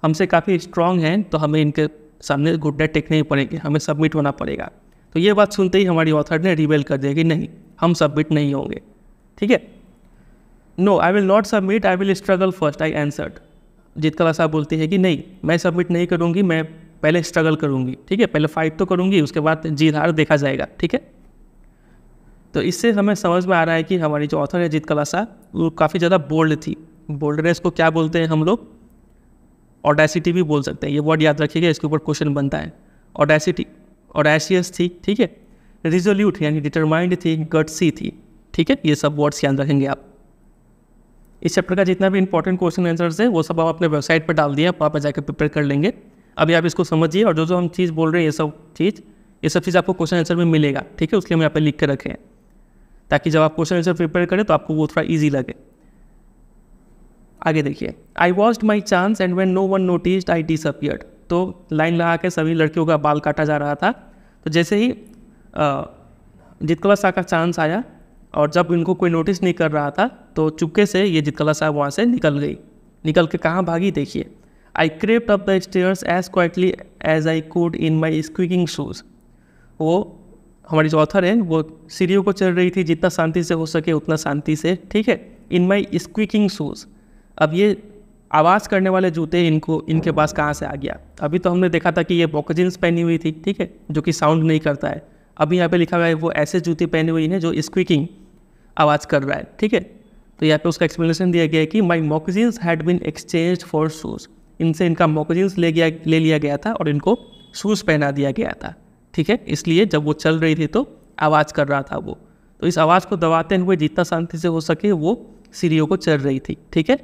हमसे काफ़ी स्ट्रांग हैं तो हमें इनके सामने घुटने टेकने ही पड़ेंगे हमें सबमिट होना पड़ेगा तो ये बात सुनते ही हमारी ऑथर ने रिवेल कर दिया कि नहीं हम सबमिट नहीं होंगे ठीक है no I will not submit I will struggle first I answered Zitkala साहब बोलती है कि नहीं मैं सबमिट नहीं करूँगी मैं पहले स्ट्रगल करूँगी ठीक है पहले फाइट तो करूँगी उसके बाद जीत हार देखा जाएगा ठीक है तो इससे हमें समझ में आ रहा है कि हमारी जो ऑथर है जीतकला साहब वो काफ़ी ज़्यादा बोल्ड थी बोल्डनेस को क्या बोलते हैं हम लोग ऑडेसिटी भी बोल सकते हैं ये वर्ड याद रखिएगा इसके ऊपर क्वेश्चन बनता है ऑडेसिटी और एशियस थी ठीक है रिजोल्यूट यानी डिटरमाइंड थी गटसी थी ठीक है ये सब वर्ड्स याद रखेंगे आप इस चैप्टर का जितना भी इंपॉर्टेंट क्वेश्चन आंसर्स है वो सब आप अपने वेबसाइट पर डाल दिए आप वहाँ पर जाकर प्रिपेयर कर लेंगे अभी आप इसको समझिए और जो जो हम चीज़ बोल रहे हैं ये सब चीज़ ये सब चीज़ आपको क्वेश्चन आंसर में मिलेगा ठीक है उसके हम यहाँ पर लिख कर रखे हैं ताकि जब आप क्वेश्चन आंसर प्रिपेयर करें तो आपको वो थोड़ा ईजी लगे आगे देखिए I watched my chance and when no one noticed I disappeared तो लाइन लगा के सभी लड़कियों का बाल काटा जा रहा था तो जैसे ही जितकला शाह का चांस आया और जब इनको कोई नोटिस नहीं कर रहा था तो चुपके से ये जितकला साहब वहाँ से निकल गई निकल के कहाँ भागी देखिए I crept up the stairs as quietly as I could in my squeaking shoes वो हमारी जो ऑथर है वो सीढ़ियों को चल रही थी जितना शांति से हो सके उतना शांति से ठीक है इन माई स्क्विकिंग शूज़ अब ये आवाज़ करने वाले जूते इनको इनके पास कहाँ से आ गया अभी तो हमने देखा था कि ये बॉकजिन्स पहनी हुई थी ठीक है जो कि साउंड नहीं करता है अभी यहाँ पे लिखा हुआ है वो ऐसे जूते पहने हुए हैं जो स्क्विकिंग आवाज़ कर रहा है ठीक है तो यहाँ पे उसका एक्सप्लेनेशन दिया गया है कि my moccasins had been exchanged for shoes इनसे इनका मोकजिन्स ले गया ले लिया गया था और इनको शूज़ पहना दिया गया था ठीक है इसलिए जब वो चल रही थी तो आवाज़ कर रहा था वो तो इस आवाज़ को दबाते हुए जितना शांति से हो सके वो सीढ़ियों को चल रही थी ठीक है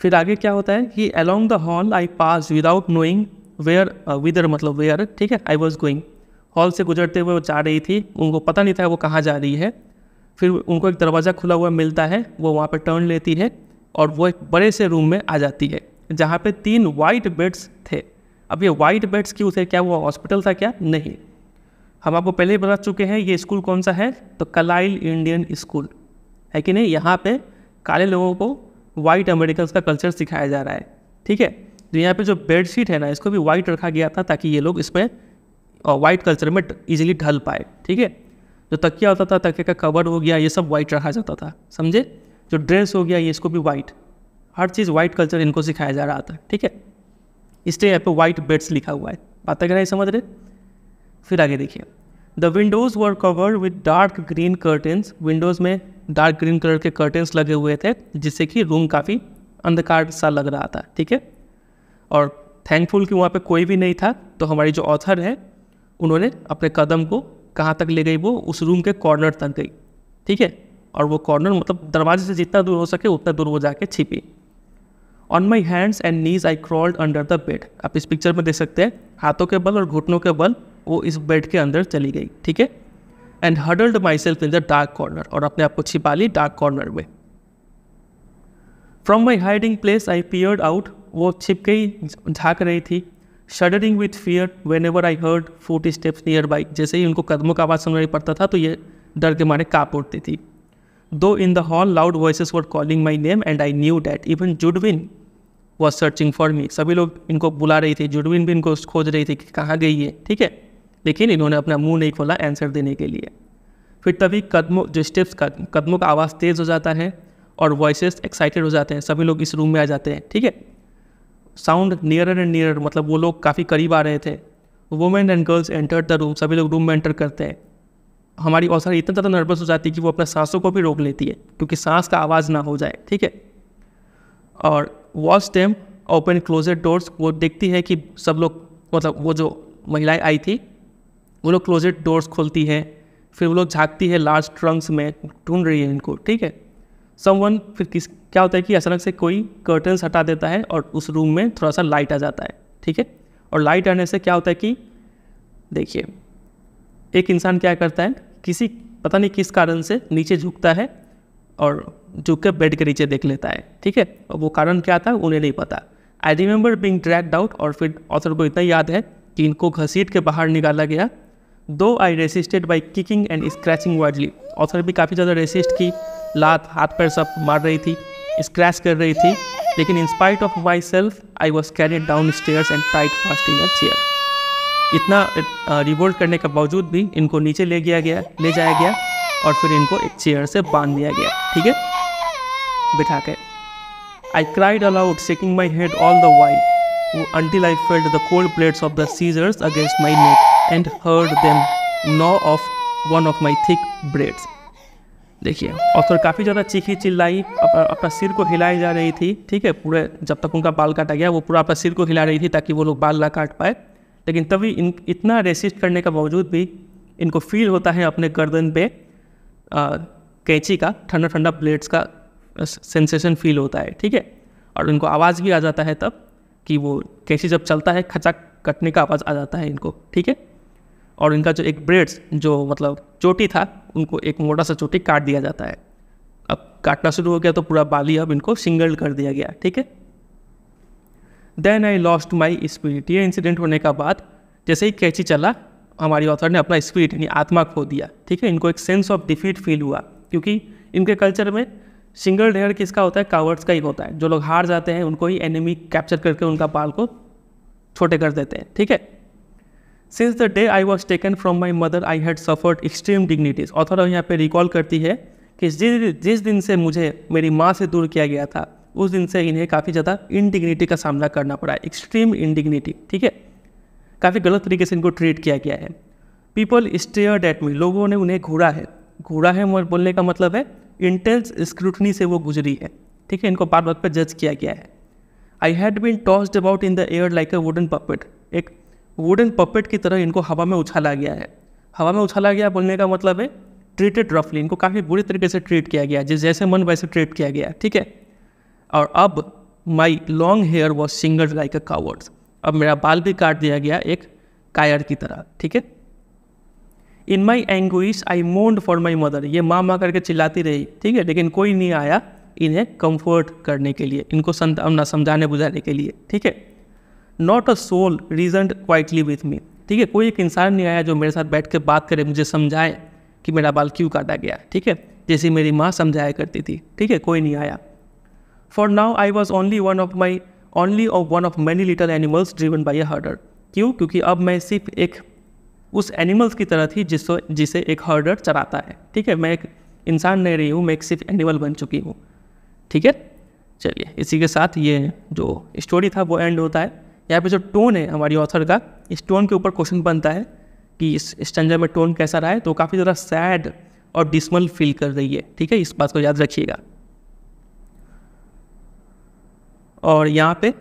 फिर आगे क्या होता है कि along the hall I passed without knowing where whither मतलब वेयर ठीक है आई वॉज गोइंग हॉल से गुजरते हुए वो जा रही थी उनको पता नहीं था वो कहाँ जा रही है फिर उनको एक दरवाज़ा खुला हुआ मिलता है वो वहाँ पर टर्न लेती है और वो एक बड़े से रूम में आ जाती है जहाँ पे तीन वाइट बेड्स थे अब ये वाइट बेड्स क्यों थे क्या वो हॉस्पिटल था क्या नहीं हम आपको पहले ही बता चुके हैं ये स्कूल कौन सा है तो कलाइल इंडियन स्कूल है कि नहीं यहाँ पे काले लोगों को वाइट अमेरिकन का कल्चर सिखाया जा रहा है ठीक है तो यहाँ पे जो बेडशीट है ना इसको भी वाइट रखा गया था ताकि ये लोग इसमें वाइट कल्चर में इजीली ढल पाए ठीक है जो तकिया होता था तकिया का कवर हो गया ये सब वाइट रखा जाता था समझे जो ड्रेस हो गया ये इसको भी वाइट हर चीज़ वाइट कल्चर इनको सिखाया जा रहा था ठीक है इसलिए यहाँ पे वाइट बेड्स लिखा हुआ है बातें रहे समझ रहे फिर आगे देखिए the windows were covered with dark green curtains windows में डार्क ग्रीन कलर के कर्टेंस लगे हुए थे जिससे कि रूम काफ़ी अंधकार सा लग रहा था ठीक है और थैंकफुल कि वहाँ पे कोई भी नहीं था तो हमारी जो ऑथर है उन्होंने अपने कदम को कहाँ तक ले गई वो उस रूम के कॉर्नर तक गई ठीक है और वो कॉर्नर मतलब दरवाजे से जितना दूर हो सके उतना दूर वो जाके छिपी on my hands and knees I crawled under the bed आप इस पिक्चर में देख सकते हैं हाथों के बल और घुटनों के बल वो इस बेड के अंदर चली गई ठीक है and huddled myself in the dark corner और अपने आप को छिपा ली डार्क कॉर्नर में from my hiding place I peered out वो छिप गई झाँक रही थी shuddering with fear whenever I heard forty steps nearby जैसे ही उनको कदमों का आवाज़ सुनाई पड़ता था तो ये डर के मारे काँप उठती थी though in the hall loud voices were calling my name and I knew that even Judewin was searching for me सभी लोग इनको बुला रही थी जुडविन भी इनको खोज रही थी कि कहाँ गई है ठीक है लेकिन इन्होंने अपना मुंह नहीं खोला आंसर देने के लिए फिर तभी कदमों जो स्टेप्स कदमों का आवाज़ तेज़ हो जाता है और वॉइस एक्साइटेड हो जाते हैं सभी लोग इस रूम में आ जाते हैं ठीक है साउंड नियरर एंड नियरर मतलब वो लोग काफ़ी करीब आ रहे थे women and girls enter the room सभी लोग रूम में एंटर करते हैं हमारी औसर इतना ज़्यादा नर्वस हो जाती है कि वो अपने सांसों को भी रोक लेती है क्योंकि सांस का आवाज़ ना हो जाए ठीक है और watch them open closed doors वो देखती है कि सब लोग मतलब वो जो महिलाएं आई थी वो लोग क्लोजेड डोर्स खोलती है फिर वो लोग झाँकती है लार्ज ट्रंक्स में ढूंढ रही है इनको ठीक है समवन फिर किस क्या होता है कि अचानक से कोई कर्टन्स हटा देता है और उस रूम में थोड़ा सा लाइट आ जाता है ठीक है और लाइट आने से क्या होता है कि देखिए एक इंसान क्या करता है किसी पता नहीं किस कारण से नीचे झुकता है और झुक कर बेड के नीचे देख लेता है ठीक है और वो कारण क्या था उन्हें नहीं पता I remember being dragged out और फिर ऑथर को इतना याद है कि इनको घसीट के बाहर निकाला गया though I resisted by kicking and scratching wildly author भी काफ़ी ज़्यादा रेसिस्ट की लात हाथ पैर सब मार रही थी स्क्रैच कर रही थी लेकिन in spite of myself I was carried downstairs and tied fast in chair इतना रिवोल्ट करने के बावजूद भी इनको नीचे ले गया गया ले जाया गया और फिर इनको एक चेयर से बांध दिया गया ठीक है बिठा के I cried aloud shaking my head all the while until I felt the cold plates of the scissors against my neck and heard them gnaw off one of my thick braids देखिए ऑथर काफ़ी ज़्यादा चीखी चिल्लाई अपना सिर को हिलाई जा रही थी ठीक है पूरे जब तक उनका बाल काटा गया वो पूरा अपना सिर को हिला रही थी ताकि वो लोग बाल ना काट पाए लेकिन तभी इन इतना रेसिस्ट करने के बावजूद भी इनको फील होता है अपने गर्दन पे कैंची का ठंडा ठंडा प्लेट्स का सेंसेशन फील होता है ठीक है और इनको आवाज़ भी आ जाता है तब कि वो कैंची जब चलता है खचा कटने का आवाज़ आ जाता है इनको ठीक है और इनका जो एक ब्रेड्स जो मतलब चोटी था उनको एक मोटा सा चोटी काट दिया जाता है अब काटना शुरू हो गया तो पूरा बाली अब इनको सिंगल कर दिया गया ठीक है then I lost my spirit ये इंसिडेंट होने का बाद जैसे ही कैची चला हमारी ऑथर ने अपना स्पिरिट यानी आत्मा खो दिया ठीक है इनको एक सेंस ऑफ डिफीट फील हुआ क्योंकि इनके कल्चर में सिंगल डेयर किसका होता है कावर्ड्स का ही होता है जो लोग हार जाते हैं उनको ही एनिमी कैप्चर करके उनका बाल को छोटे कर देते हैं ठीक है since the day I was taken from my mother I had suffered extreme dignities author यहाँ पे रिकॉल करती है कि जिस जिस दिन से मुझे मेरी माँ से दूर किया गया था उस दिन से इन्हें काफ़ी ज़्यादा इनडिग्निटी का सामना करना पड़ा एक्सट्रीम इनडिग्निटी ठीक है काफ़ी गलत तरीके से इनको ट्रीट किया गया है पीपल स्टेयर डेट मी लोगों ने उन्हें घूरा है घूरा है बोलने का मतलब है इंटेंस स्क्रूटनी से वो गुजरी है ठीक है इनको बार बार पर जज किया गया है I had been tossed about in the air like a wooden puppet एक वुडन पपेट की तरह इनको हवा में उछाला गया है हवा में उछाला गया बोलने का मतलब है ट्रीटेड रफली इनको काफ़ी बुरी तरीके से ट्रीट किया गया जिस जैसे मन वैसे ट्रीट किया गया ठीक है और अब my long hair was shingled like a cowards अब मेरा बाल भी काट दिया गया एक कायर की तरह ठीक है in my anguish I moaned for my mother ये माँ माँ करके चिल्लाती रही ठीक है लेकिन कोई नहीं आया इन्हें कंफर्ट करने के लिए इनको संतावना समझाने बुझाने के लिए ठीक है not a soul reasoned quietly with me ठीक है कोई एक इंसान नहीं आया जो मेरे साथ बैठ कर बात करे मुझे समझाए कि मेरा बाल क्यों काटा गया ठीक है जैसे मेरी माँ समझाया करती थी ठीक है कोई नहीं आया for now I was only one of my only of one of many little animals driven by a herder क्यों क्योंकि अब मैं सिर्फ एक उस एनिमल्स की तरह थी जिसको जिसे एक हर्डर चराता है ठीक है मैं एक इंसान नहीं रही हूँ मैं एक सिर्फ एनिमल बन चुकी हूँ ठीक है चलिए इसी के साथ ये जो स्टोरी था वो एंड होता है यहाँ पे जो टोन है हमारी ऑथर का इस टोन के ऊपर क्वेश्चन बनता है कि इस स्टंजा में टोन कैसा रहा है तो काफ़ी ज़रा सैड और डिसमल फील कर रही है ठीक है इस बात को याद रखिएगा और यहाँ पे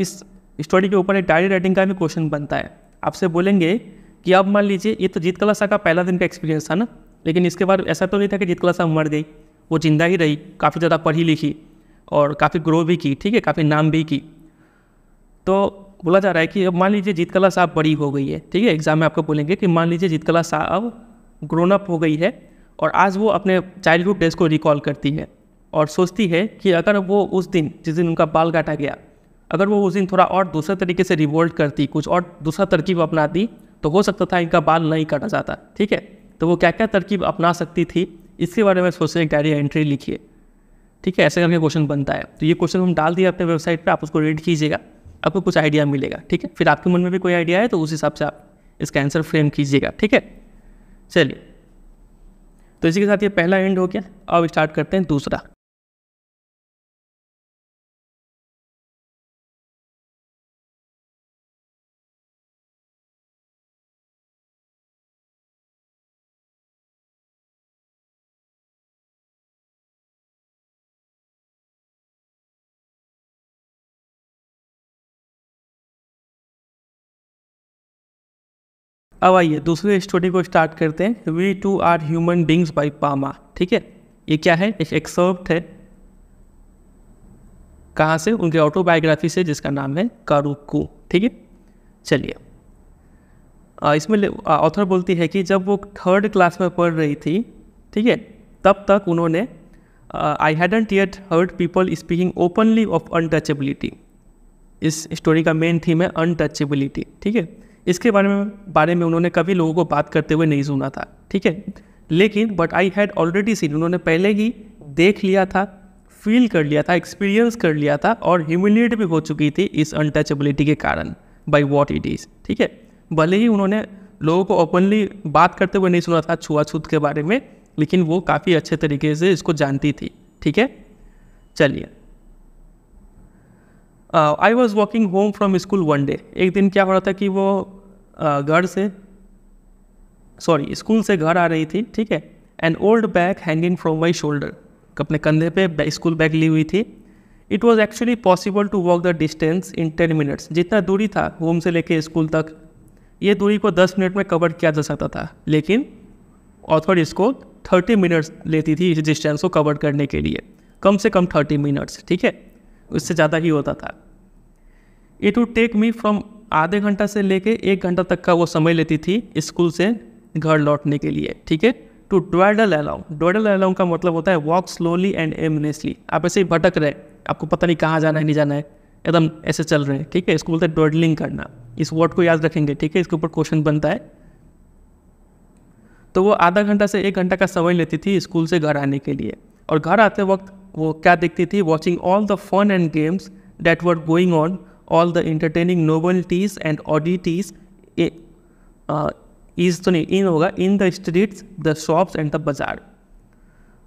इस स्टोरी के ऊपर एक डायरी राइटिंग का भी क्वेश्चन बनता है आपसे बोलेंगे कि अब मान लीजिए ये तो जीत कलासा का पहला दिन का एक्सपीरियंस था ना लेकिन इसके बाद ऐसा तो नहीं था कि जीत कलासा मर गई वो जिंदा ही रही काफ़ी ज़्यादा पढ़ी लिखी और काफ़ी ग्रो भी की ठीक है काफ़ी नाम भी की तो बोला जा रहा है कि अब मान लीजिए जीतकला साहब बड़ी हो गई है ठीक है एग्ज़ाम में आपको बोलेंगे कि मान लीजिए जीतकला साहब ग्रोन अप हो गई है और आज वो अपने चाइल्डहुड डेज को रिकॉल करती है और सोचती है कि अगर वो उस दिन जिस दिन उनका बाल काटा गया अगर वो उस दिन थोड़ा और दूसरे तरीके से रिवोल्ट करती कुछ और दूसरा तरकीब अपनाती तो हो सकता था इनका बाल नहीं काटा जाता ठीक है तो वो क्या क्या तरकीब अपना सकती थी इसके बारे में सोचने डायरी एंट्री लिखिए ठीक है ऐसे करके क्वेश्चन बनता है तो ये क्वेश्चन हम डाल दिए अपने वेबसाइट पर आप उसको रीड कीजिएगा आपको कुछ आइडिया मिलेगा ठीक है फिर आपके मन में भी कोई आइडिया है तो उस हिसाब से आप इसका आंसर फ्रेम कीजिएगा ठीक है चलिए तो इसी के साथ ये पहला एंड हो गया अब स्टार्ट करते हैं दूसरा अब आइए दूसरे स्टोरी को स्टार्ट करते हैं we too are human beings by Bama ठीक है ये क्या है एक एक्सर्प्ट है कहाँ से उनके ऑटोबायोग्राफी से जिसका नाम है कारूकू ठीक है चलिए इसमें ऑथर बोलती है कि जब वो थर्ड क्लास में पढ़ रही थी ठीक है तब तक उन्होंने I hadn't yet heard people speaking openly of untouchability इस स्टोरी का मेन थीम है अनटचेबिलिटी ठीक है इसके बारे में बारे में उन्होंने कभी लोगों को बात करते हुए नहीं सुना था ठीक है लेकिन but I had already seen उन्होंने पहले ही देख लिया था फील कर लिया था एक्सपीरियंस कर लिया था और ह्यूमिलिएट भी हो चुकी थी इस अनटचेबिलिटी के कारण बाई वॉट इट इज़ ठीक है भले ही उन्होंने लोगों को ओपनली बात करते हुए नहीं सुना था छुआछूत के बारे में लेकिन वो काफ़ी अच्छे तरीके से इसको जानती थी ठीक है चलिए I was walking home from school one day एक दिन क्या हो रहा था कि वो uh, घर से सॉरी स्कूल से घर आ रही थी ठीक है and old bag hanging from my shoulder अपने कंधे पे स्कूल बैग ली हुई थी it was actually possible to walk the distance in ten minutes जितना दूरी था होम से लेके स्कूल तक ये दूरी को दस मिनट में कवर किया जा सकता था लेकिन ऑथर इसको थर्टी मिनट्स लेती थी इस डिस्टेंस को कवर करने के लिए कम से कम थर्टी मिनट्स ठीक है उससे ज़्यादा ही होता था it would take me from आधे घंटा से लेके एक घंटा तक का वो समय लेती थी स्कूल से घर लौटने के लिए ठीक है to dawdle allow dawdle allow का मतलब होता है वॉक स्लोली एंड एमनेसली आप ऐसे ही भटक रहे आपको पता नहीं कहाँ जाना है नहीं जाना है एकदम ऐसे चल रहे हैं ठीक है इसको बोलते हैं ड्वाइडलिंग करना इस वर्ड को याद रखेंगे ठीक है इसके ऊपर क्वेश्चन बनता है तो वो आधा घंटा से एक घंटा का समय लेती थी स्कूल से घर आने के लिए और घर आते वक्त वो क्या देखती थी watching all the fun and games that were going on all the entertaining novelties and oddities is तो नहीं इन होगा in the streets the shops and the bazaar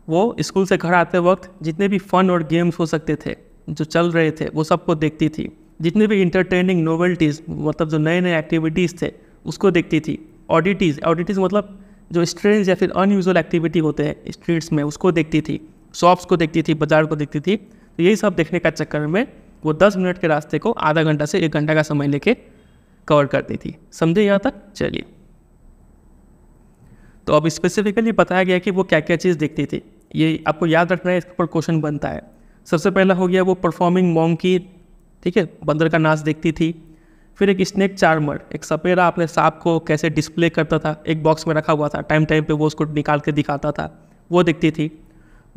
वो स्कूल से घर आते वक्त जितने भी फन और गेम्स हो सकते थे जो चल रहे थे वो सबको देखती थी जितने भी इंटरटेनिंग नोवल्टीज मतलब जो नए नए एक्टिविटीज़ थे उसको देखती थी ऑडिटीज़ ऑडिटीज़ मतलब जो स्ट्रेंज या फिर अनयूजल एक्टिविटी होते हैं स्ट्रीट्स में उसको देखती थी शॉप्स को देखती थी बाजार को देखती थी तो यही सब देखने का चक्कर में वो दस मिनट के रास्ते को आधा घंटा से एक घंटा का समय लेके कवर करती थी समझे यहाँ तक चलिए तो अब स्पेसिफिकली बताया गया कि वो क्या क्या चीज़ देखती थी ये आपको याद रखना है इसके ऊपर क्वेश्चन बनता है सबसे पहला हो गया वो परफॉर्मिंग की ठीक है बंदर का नाच देखती थी फिर एक स्नेक चार्मर एक सपेरा अपने सांप को कैसे डिस्प्ले करता था एक बॉक्स में रखा हुआ था टाइम टाइम पे वो उसको निकाल के दिखाता था वो देखती थी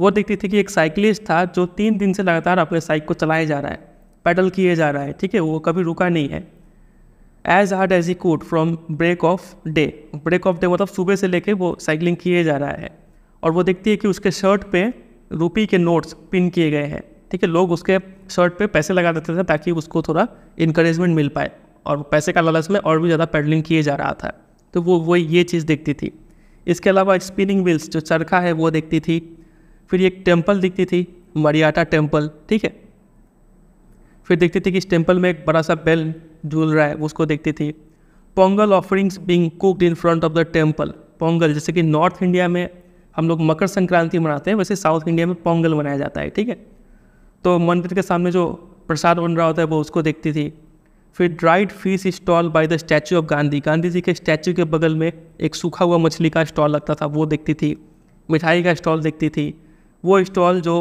वो देखती थी कि एक साइकिलिस्ट था जो तीन दिन से लगातार अपने साइकिल को चलाए जा रहा है पैडल किए जा रहा है ठीक है वो कभी रुका नहीं है as hard as I could from break of day break of day मतलब सुबह से लेके वो साइकिलिंग किए जा रहा है और वो देखती है कि उसके शर्ट पे रुपी के नोट्स पिन किए गए हैं ठीक है लोग उसके शर्ट पे पैसे लगा देते थे ताकि उसको थोड़ा इंकरेजमेंट मिल पाए और पैसे का लालच में और भी ज़्यादा पैडलिंग किए जा रहा था तो वो वो ये चीज़ देखती थी इसके अलावा स्पिनिंग व्हील्स जो चरखा है वो देखती थी फिर एक टेम्पल दिखती थी मरियाटा टेम्पल ठीक है फिर देखती थी कि इस टेम्पल में एक बड़ा सा बेल झूल रहा है उसको देखती थी Pongal offerings being cooked in front of the temple Pongal जैसे कि नॉर्थ इंडिया में हम लोग मकर संक्रांति मनाते हैं वैसे साउथ इंडिया में पोंगल मनाया जाता है ठीक है तो मंदिर के सामने जो प्रसाद बन रहा होता है वो उसको देखती थी फिर dried fish stall by the statue of Gandhi Gandhi ji के स्टैचू के बगल में एक सूखा हुआ मछली का स्टॉल लगता था वो देखती थी मिठाई का स्टॉल देखती थी वो स्टॉल जो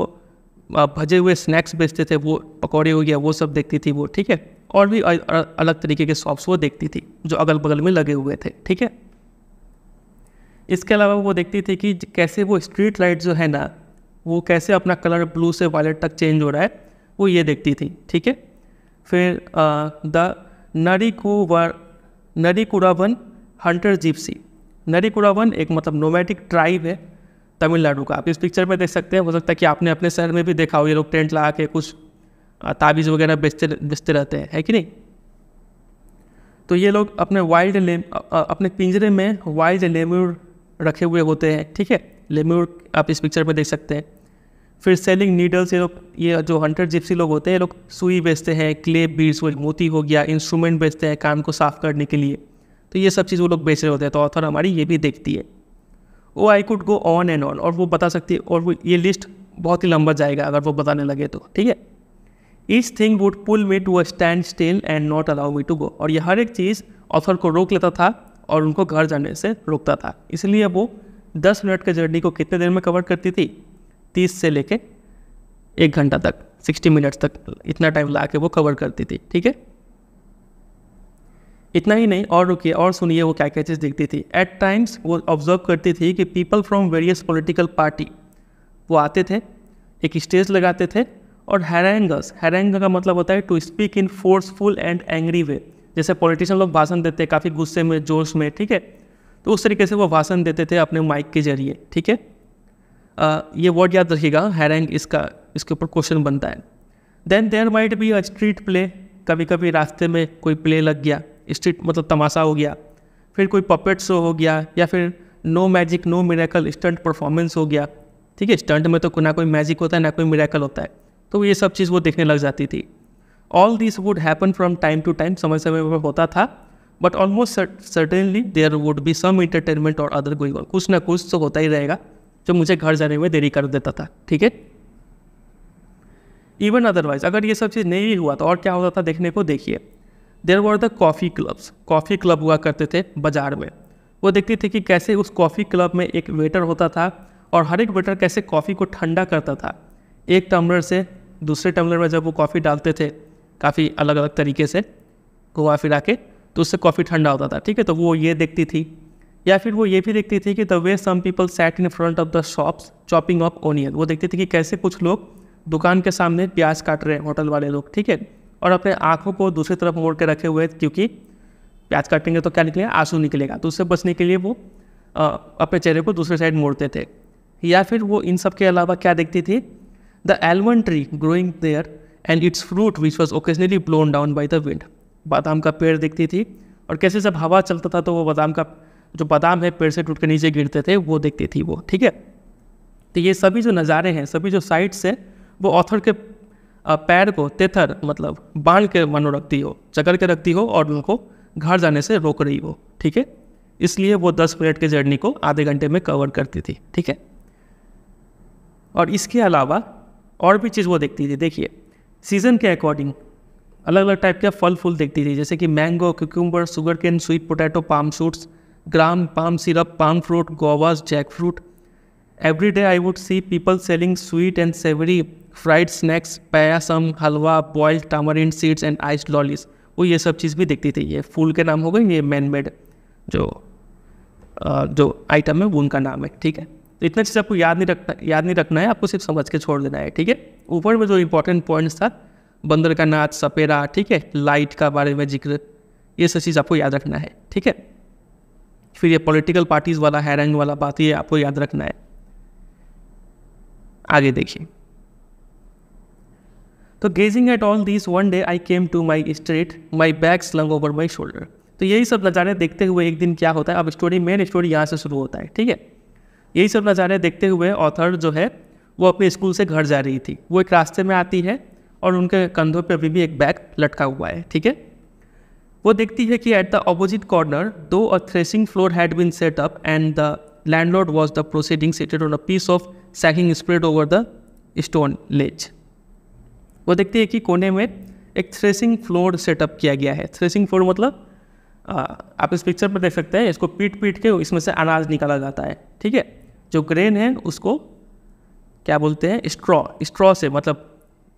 भजे हुए स्नैक्स बेचते थे वो पकौड़े हो गया वो सब देखती थी वो ठीक है और भी अलग तरीके के शॉप्स वो देखती थी जो अगल बगल में लगे हुए थे ठीक है इसके अलावा वो देखती थी कि कैसे वो स्ट्रीट लाइट जो है ना वो कैसे अपना कलर ब्लू से वायलेट तक चेंज हो रहा है वो ये देखती थी ठीक है फिर द नरिकुवर नरिकुरावन हंटर जिप्सी नरिकुरावन एक मतलब नोमैटिक ट्राइब है तमिलनाडु का आप इस पिक्चर में देख सकते हैं हो सकता है कि आपने अपने शहर में भी देखा हो ये लोग टेंट लगा के कुछ ताबीज़ वगैरह बेचते बेचते रहते हैं है कि नहीं तो ये लोग अपने वाइल्ड लेम अपने पिंजरे में वाइल्ड लेम्यूर रखे हुए होते हैं ठीक है लेम्यूर आप इस पिक्चर में देख सकते हैं फिर सेलिंग नीडल्स ये लोग ये जो हंटर जिप्सी लोग होते हैं ये लोग सुई बेचते हैं क्ले बीड्स मोती हो गया इंस्ट्रूमेंट बेचते हैं कान को साफ़ करने के लिए तो ये सब चीज़ वो लोग बेच रहे होते हैं तो ऑथर हमारी ये भी देखती है वो I could go on and on और वो बता सकती है और वो ये लिस्ट बहुत ही लंबा जाएगा अगर वो बताने लगे तो ठीक है each thing would pull me to a standstill and not allow me to go और ये हर एक चीज़ ऑथर को रोक लेता था और उनको घर जाने से रोकता था इसलिए वो दस मिनट के जर्नी को कितने देर में कवर करती थी तीस से लेके एक घंटा तक सिक्सटी मिनट्स तक इतना टाइम ला के वो कवर करती थी ठीक है इतना ही नहीं और रुकिए और सुनिए वो क्या क्या चीज़ दिखती थी एट टाइम्स वो ऑब्जर्व करती थी कि people from various political party वो आते थे एक स्टेज लगाते थे और हैरेंगस हैरेंग का मतलब होता है to speak in forceful and angry way जैसे पॉलिटिशियन लोग भाषण देते हैं काफ़ी गुस्से में जोश में ठीक है तो उस तरीके से वो भाषण देते थे अपने माइक के जरिए ठीक है ये वर्ड याद रखिएगा हैरेंग इसका इसके ऊपर क्वेश्चन बनता है then there might be a street play कभी कभी रास्ते में कोई प्ले लग गया स्ट्रीट मतलब तमाशा हो गया फिर कोई पपेट शो हो गया या फिर no magic no miracle stunt performance हो गया ठीक है स्टंट में तो ना कोई मैजिक होता है ना कोई मिराकल होता है तो ये सब चीज़ वो देखने लग जाती थी all this would happen from time to time समय समय पर होता था but almost certainly there would be some entertainment or other going on कुछ ना कुछ तो होता ही रहेगा जो मुझे घर जाने में देरी कर देता था ठीक है इवन अदरवाइज अगर ये सब चीज़ नहीं हुआ तो और क्या होता था देखने को देखिए there were the coffee clubs coffee club हुआ करते थे बाज़ार में वो देखते थे कि कैसे उस कॉफ़ी क्लब में एक वेटर होता था और हर एक वेटर कैसे कॉफ़ी को ठंडा करता था एक टम्बलर से दूसरे टम्बलर में जब वो कॉफ़ी डालते थे काफ़ी अलग अलग तरीके से घुमा फिरा के तो उससे कॉफ़ी ठंडा होता था ठीक है तो वो ये देखती थी या फिर वो ये भी देखती थी कि the way some people sat in front of the shops chopping of onion वो देखते थे कि कैसे कुछ लोग दुकान के सामने प्याज काट रहे हैं होटल वाले लोग ठीक है और अपने आँखों को दूसरी तरफ मोड़ के रखे हुए क्योंकि प्याज काटेंगे तो क्या निकलेगा आंसू निकलेगा तो उससे बचने के लिए वो आ, अपने चेहरे को दूसरे साइड मोड़ते थे या फिर वो इन सब के अलावा क्या देखती थी the almond tree growing there and its fruit which was occasionally blown down by the wind बादाम का पेड़ देखती थी और कैसे जब हवा चलता था तो वो बादाम का जो बादाम है पेड़ से टूट के नीचे गिरते थे वो देखती थी वो ठीक है तो ये सभी जो नज़ारे हैं सभी जो साइट्स हैं वो ऑथर के पैर को तेथर मतलब बांध के मनो रखती हो चकर के रखती हो और उनको घर जाने से रोक रही हो ठीक है इसलिए वो दस मिनट के जर्नी को आधे घंटे में कवर करती थी ठीक है और इसके अलावा और भी चीज़ वो देखती थी देखिए सीज़न के अकॉर्डिंग अलग अलग टाइप के फल फूल देखती थी जैसे कि mango cucumber sugar cane sweet potato palm shoots gram palm syrup palm fruit guavas jackfruit every day I would see people selling sweet and savoury fried snacks पाया some halwa boiled tamarind seeds and ice lollies वो ये सब चीज़ भी देखती थी ये फूल के नाम हो गए ये मैन मेड जो आ, जो आइटम है वो उनका नाम है ठीक है तो इतना चीज़ आपको याद नहीं रखना याद नहीं रखना है आपको सिर्फ समझ के छोड़ देना है ठीक है ऊपर में जो इंपॉर्टेंट पॉइंट्स था बंदर का नाच सपेरा ठीक है लाइट का बारे में जिक्र ये सब चीज़ आपको याद रखना है ठीक है फिर ये पॉलिटिकल पार्टीज़ वाला हैरंग वाला बात ये आपको याद रखना है आगे देखिए तो gazing at all this one day I came to my street my bag slung over my shoulder तो यही सब नज़ारे देखते हुए एक दिन क्या होता है अब स्टोरी मेन स्टोरी यहाँ से शुरू होता है ठीक है यही सब नज़ारे देखते हुए ऑथर जो है वो अपने स्कूल से घर जा रही थी वो एक रास्ते में आती है और उनके कंधों पर अभी भी एक बैग लटका हुआ है ठीक है वो देखती है कि at the opposite corner though a threshing floor had been set up and the landlord was the proceeding seated on a piece of sacking spread over the stone ledge वो देखते हैं कि कोने में एक थ्रेसिंग फ्लोर सेटअप किया गया है थ्रेसिंग फ्लोर मतलब आ, आप इस पिक्चर पर देख सकते हैं इसको पीट पीट के इसमें से अनाज निकाला जाता है ठीक है जो ग्रेन है उसको क्या बोलते हैं स्ट्रॉ स्ट्रॉ से मतलब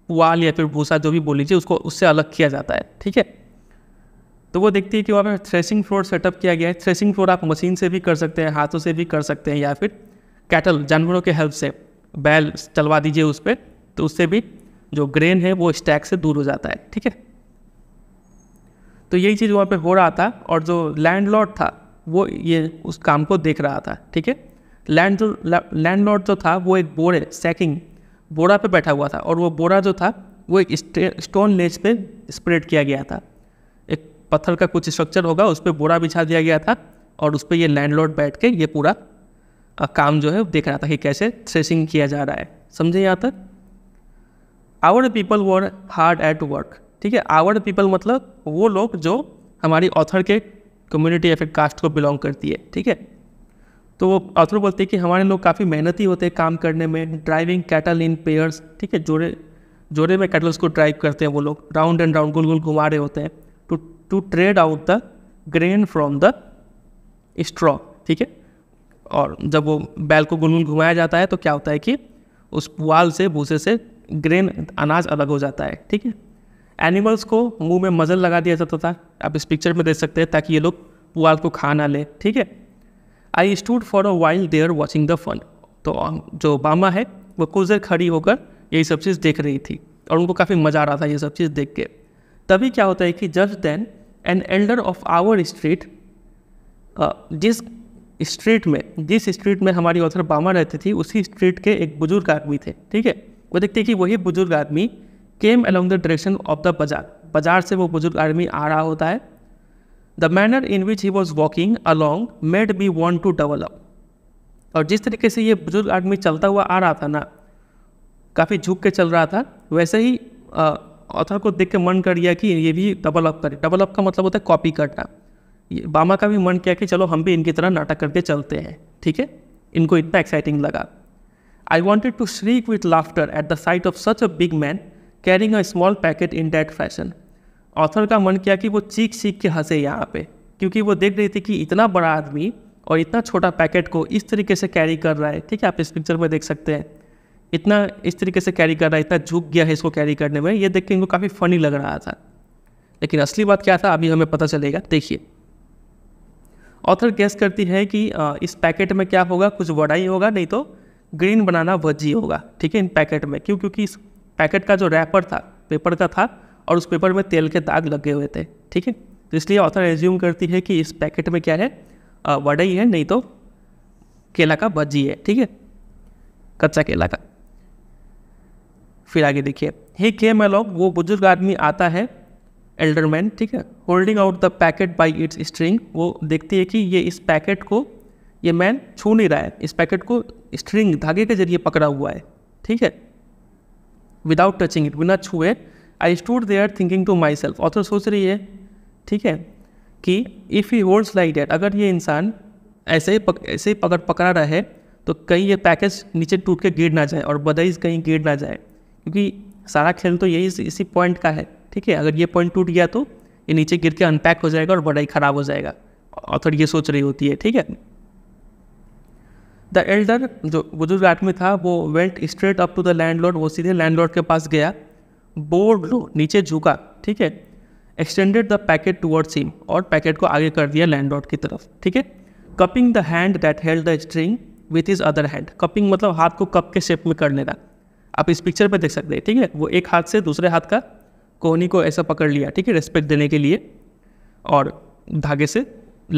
पुआल या फिर भूसा जो भी बोल लीजिए उसको उससे अलग किया जाता है ठीक है तो वो देखती है कि वहाँ पर थ्रेसिंग फ्लोर सेटअप किया गया है थ्रेसिंग फ्लोर आप मशीन से भी कर सकते हैं हाथों से भी कर सकते हैं या फिर कैटल जानवरों के हेल्प से बैल चलवा दीजिए उस पर तो उससे भी जो ग्रेन है वो स्टैक से दूर हो जाता है ठीक है तो यही चीज़ वहाँ पे हो रहा था और जो लैंड था वो ये उस काम को देख रहा था ठीक है लैंड जो लॉर्ड जो था वो एक बोरे सैकिंग बोरा पे बैठा हुआ था और वो बोरा जो था वो एक स्टोन लेज पे स्प्रेड किया गया था एक पत्थर का कुछ स्ट्रक्चर होगा उस पर बोरा बिछा दिया गया था और उस पर ये लैंडलॉर्ड बैठ के ये पूरा काम जो है देख रहा था कि कैसे थ्रेसिंग किया जा रहा है समझे यहाँ तक our people were hard at work ठीक है आवर पीपल मतलब वो लोग जो हमारी ऑथर के कम्युनिटी या फिर कास्ट को बिलोंग करती है ठीक है तो वो ऑथर बोलते हैं कि हमारे लोग काफ़ी मेहनती होते हैं काम करने में ड्राइविंग कैटल इन पेयर्स ठीक है जोड़े जोड़े में कैटल्स को ड्राइव करते हैं वो लोग राउंड एंड राउंड गोल गोल घुमा रहे होते हैं to to tread out the grain from the straw ठीक है और जब वो बैल को गुल गुल घुमाया जाता है तो क्या होता है कि उस पुआल से भूसे से ग्रेन अनाज अलग हो जाता है ठीक है एनिमल्स को मुंह में मजल लगा दिया जाता था आप इस पिक्चर में देख सकते हैं ताकि ये लोग पुआल को खा ना ले ठीक है I stood for a while there watching the fun तो जो बामा है वो कुछ देर खड़ी होकर यही सब चीज़ देख रही थी और उनको काफ़ी मज़ा आ रहा था ये सब चीज़ देख के तभी क्या होता है कि just then an elder of our street जिस स्ट्रीट में जिस स्ट्रीट में हमारी ऑथर बामा रहती थी उसी स्ट्रीट के एक बुजुर्ग आदमी थे ठीक है वो देखते हैं कि वही बुजुर्ग आदमी came along the direction of the bazaar बाजार से वो बुजुर्ग आदमी आ रहा होता है the manner in which he was walking along made me want to develop और जिस तरीके से ये बुजुर्ग आदमी चलता हुआ आ रहा था ना काफ़ी झुक के चल रहा था वैसे ही ऑथर को देख के मन कर दिया कि ये भी डबल अप करे डबल अप का मतलब होता है कॉपी करना ये बामा का भी मन किया कि चलो हम भी इनकी तरह नाटक करके चलते हैं ठीक है इनको इतना एक्साइटिंग लगा I wanted to shriek with laughter at the sight of such a big man carrying a small packet in that fashion author का मन किया कि वो चीख चीख के हंसे यहाँ पे क्योंकि वो देख रही थी कि इतना बड़ा आदमी और इतना छोटा पैकेट को इस तरीके से कैरी कर रहा है ठीक है आप इस पिक्चर में देख सकते हैं इतना इस तरीके से कैरी कर रहा है इतना झुक गया है इसको कैरी करने में ये देख के इनको काफ़ी फनी लग रहा था लेकिन असली बात क्या था अभी हमें पता चलेगा देखिए ऑथर गैस करती है कि इस पैकेट में क्या होगा कुछ बड़ा ही होगा नहीं तो ग्रीन बनाना वजी होगा ठीक है इन पैकेट में क्यों क्योंकि इस पैकेट का जो रैपर था पेपर का था और उस पेपर में तेल के दाग लगे हुए थे ठीक है तो इसलिए ऑथर रेज्यूम करती है कि इस पैकेट में क्या है वडई है नहीं तो केला का भज्जी है ठीक है कच्चा केला का फिर आगे देखिए हे के लोग वो बुजुर्ग आदमी आता है एल्डरमैन ठीक है holding out the packet by its string वो देखती है कि ये इस पैकेट को ये मैन छू नहीं रहा है इस पैकेट को स्ट्रिंग धागे के जरिए पकड़ा हुआ है ठीक है विदाउट टचिंग इट बिना छुए I stood there thinking to myself author सोच रही है ठीक है कि if he holds like that अगर ये इंसान ऐसे ही पक, ऐसे ही पकड़ पकड़ा रहे तो कहीं ये पैकेज नीचे टूट के गिर ना जाए और बदई कहीं गिर ना जाए क्योंकि सारा खेल तो यही इसी पॉइंट का है ठीक है अगर ये पॉइंट टूट गया तो ये नीचे गिर के अनपैक हो जाएगा और बड़ा ही ख़राब हो जाएगा ऑथर ये सोच रही होती है ठीक है द एल्डर जो बुजुर्ग आदमी था वो went straight up to the landlord वो सीधे लैंड लॉर्ड के पास गया बोर्ड लो नीचे झुका ठीक है extended the packet towards him और पैकेट को आगे कर दिया लैंड लॉर्ड की तरफ ठीक है cupping the hand that held the string with his other hand cupping मतलब हाथ को कप के शेप में कर लेना आप इस पिक्चर पर देख सकते हैं ठीक है वो एक हाथ से दूसरे हाथ का कोहनी को ऐसा पकड़ लिया ठीक है रेस्पेक्ट देने के लिए और धागे से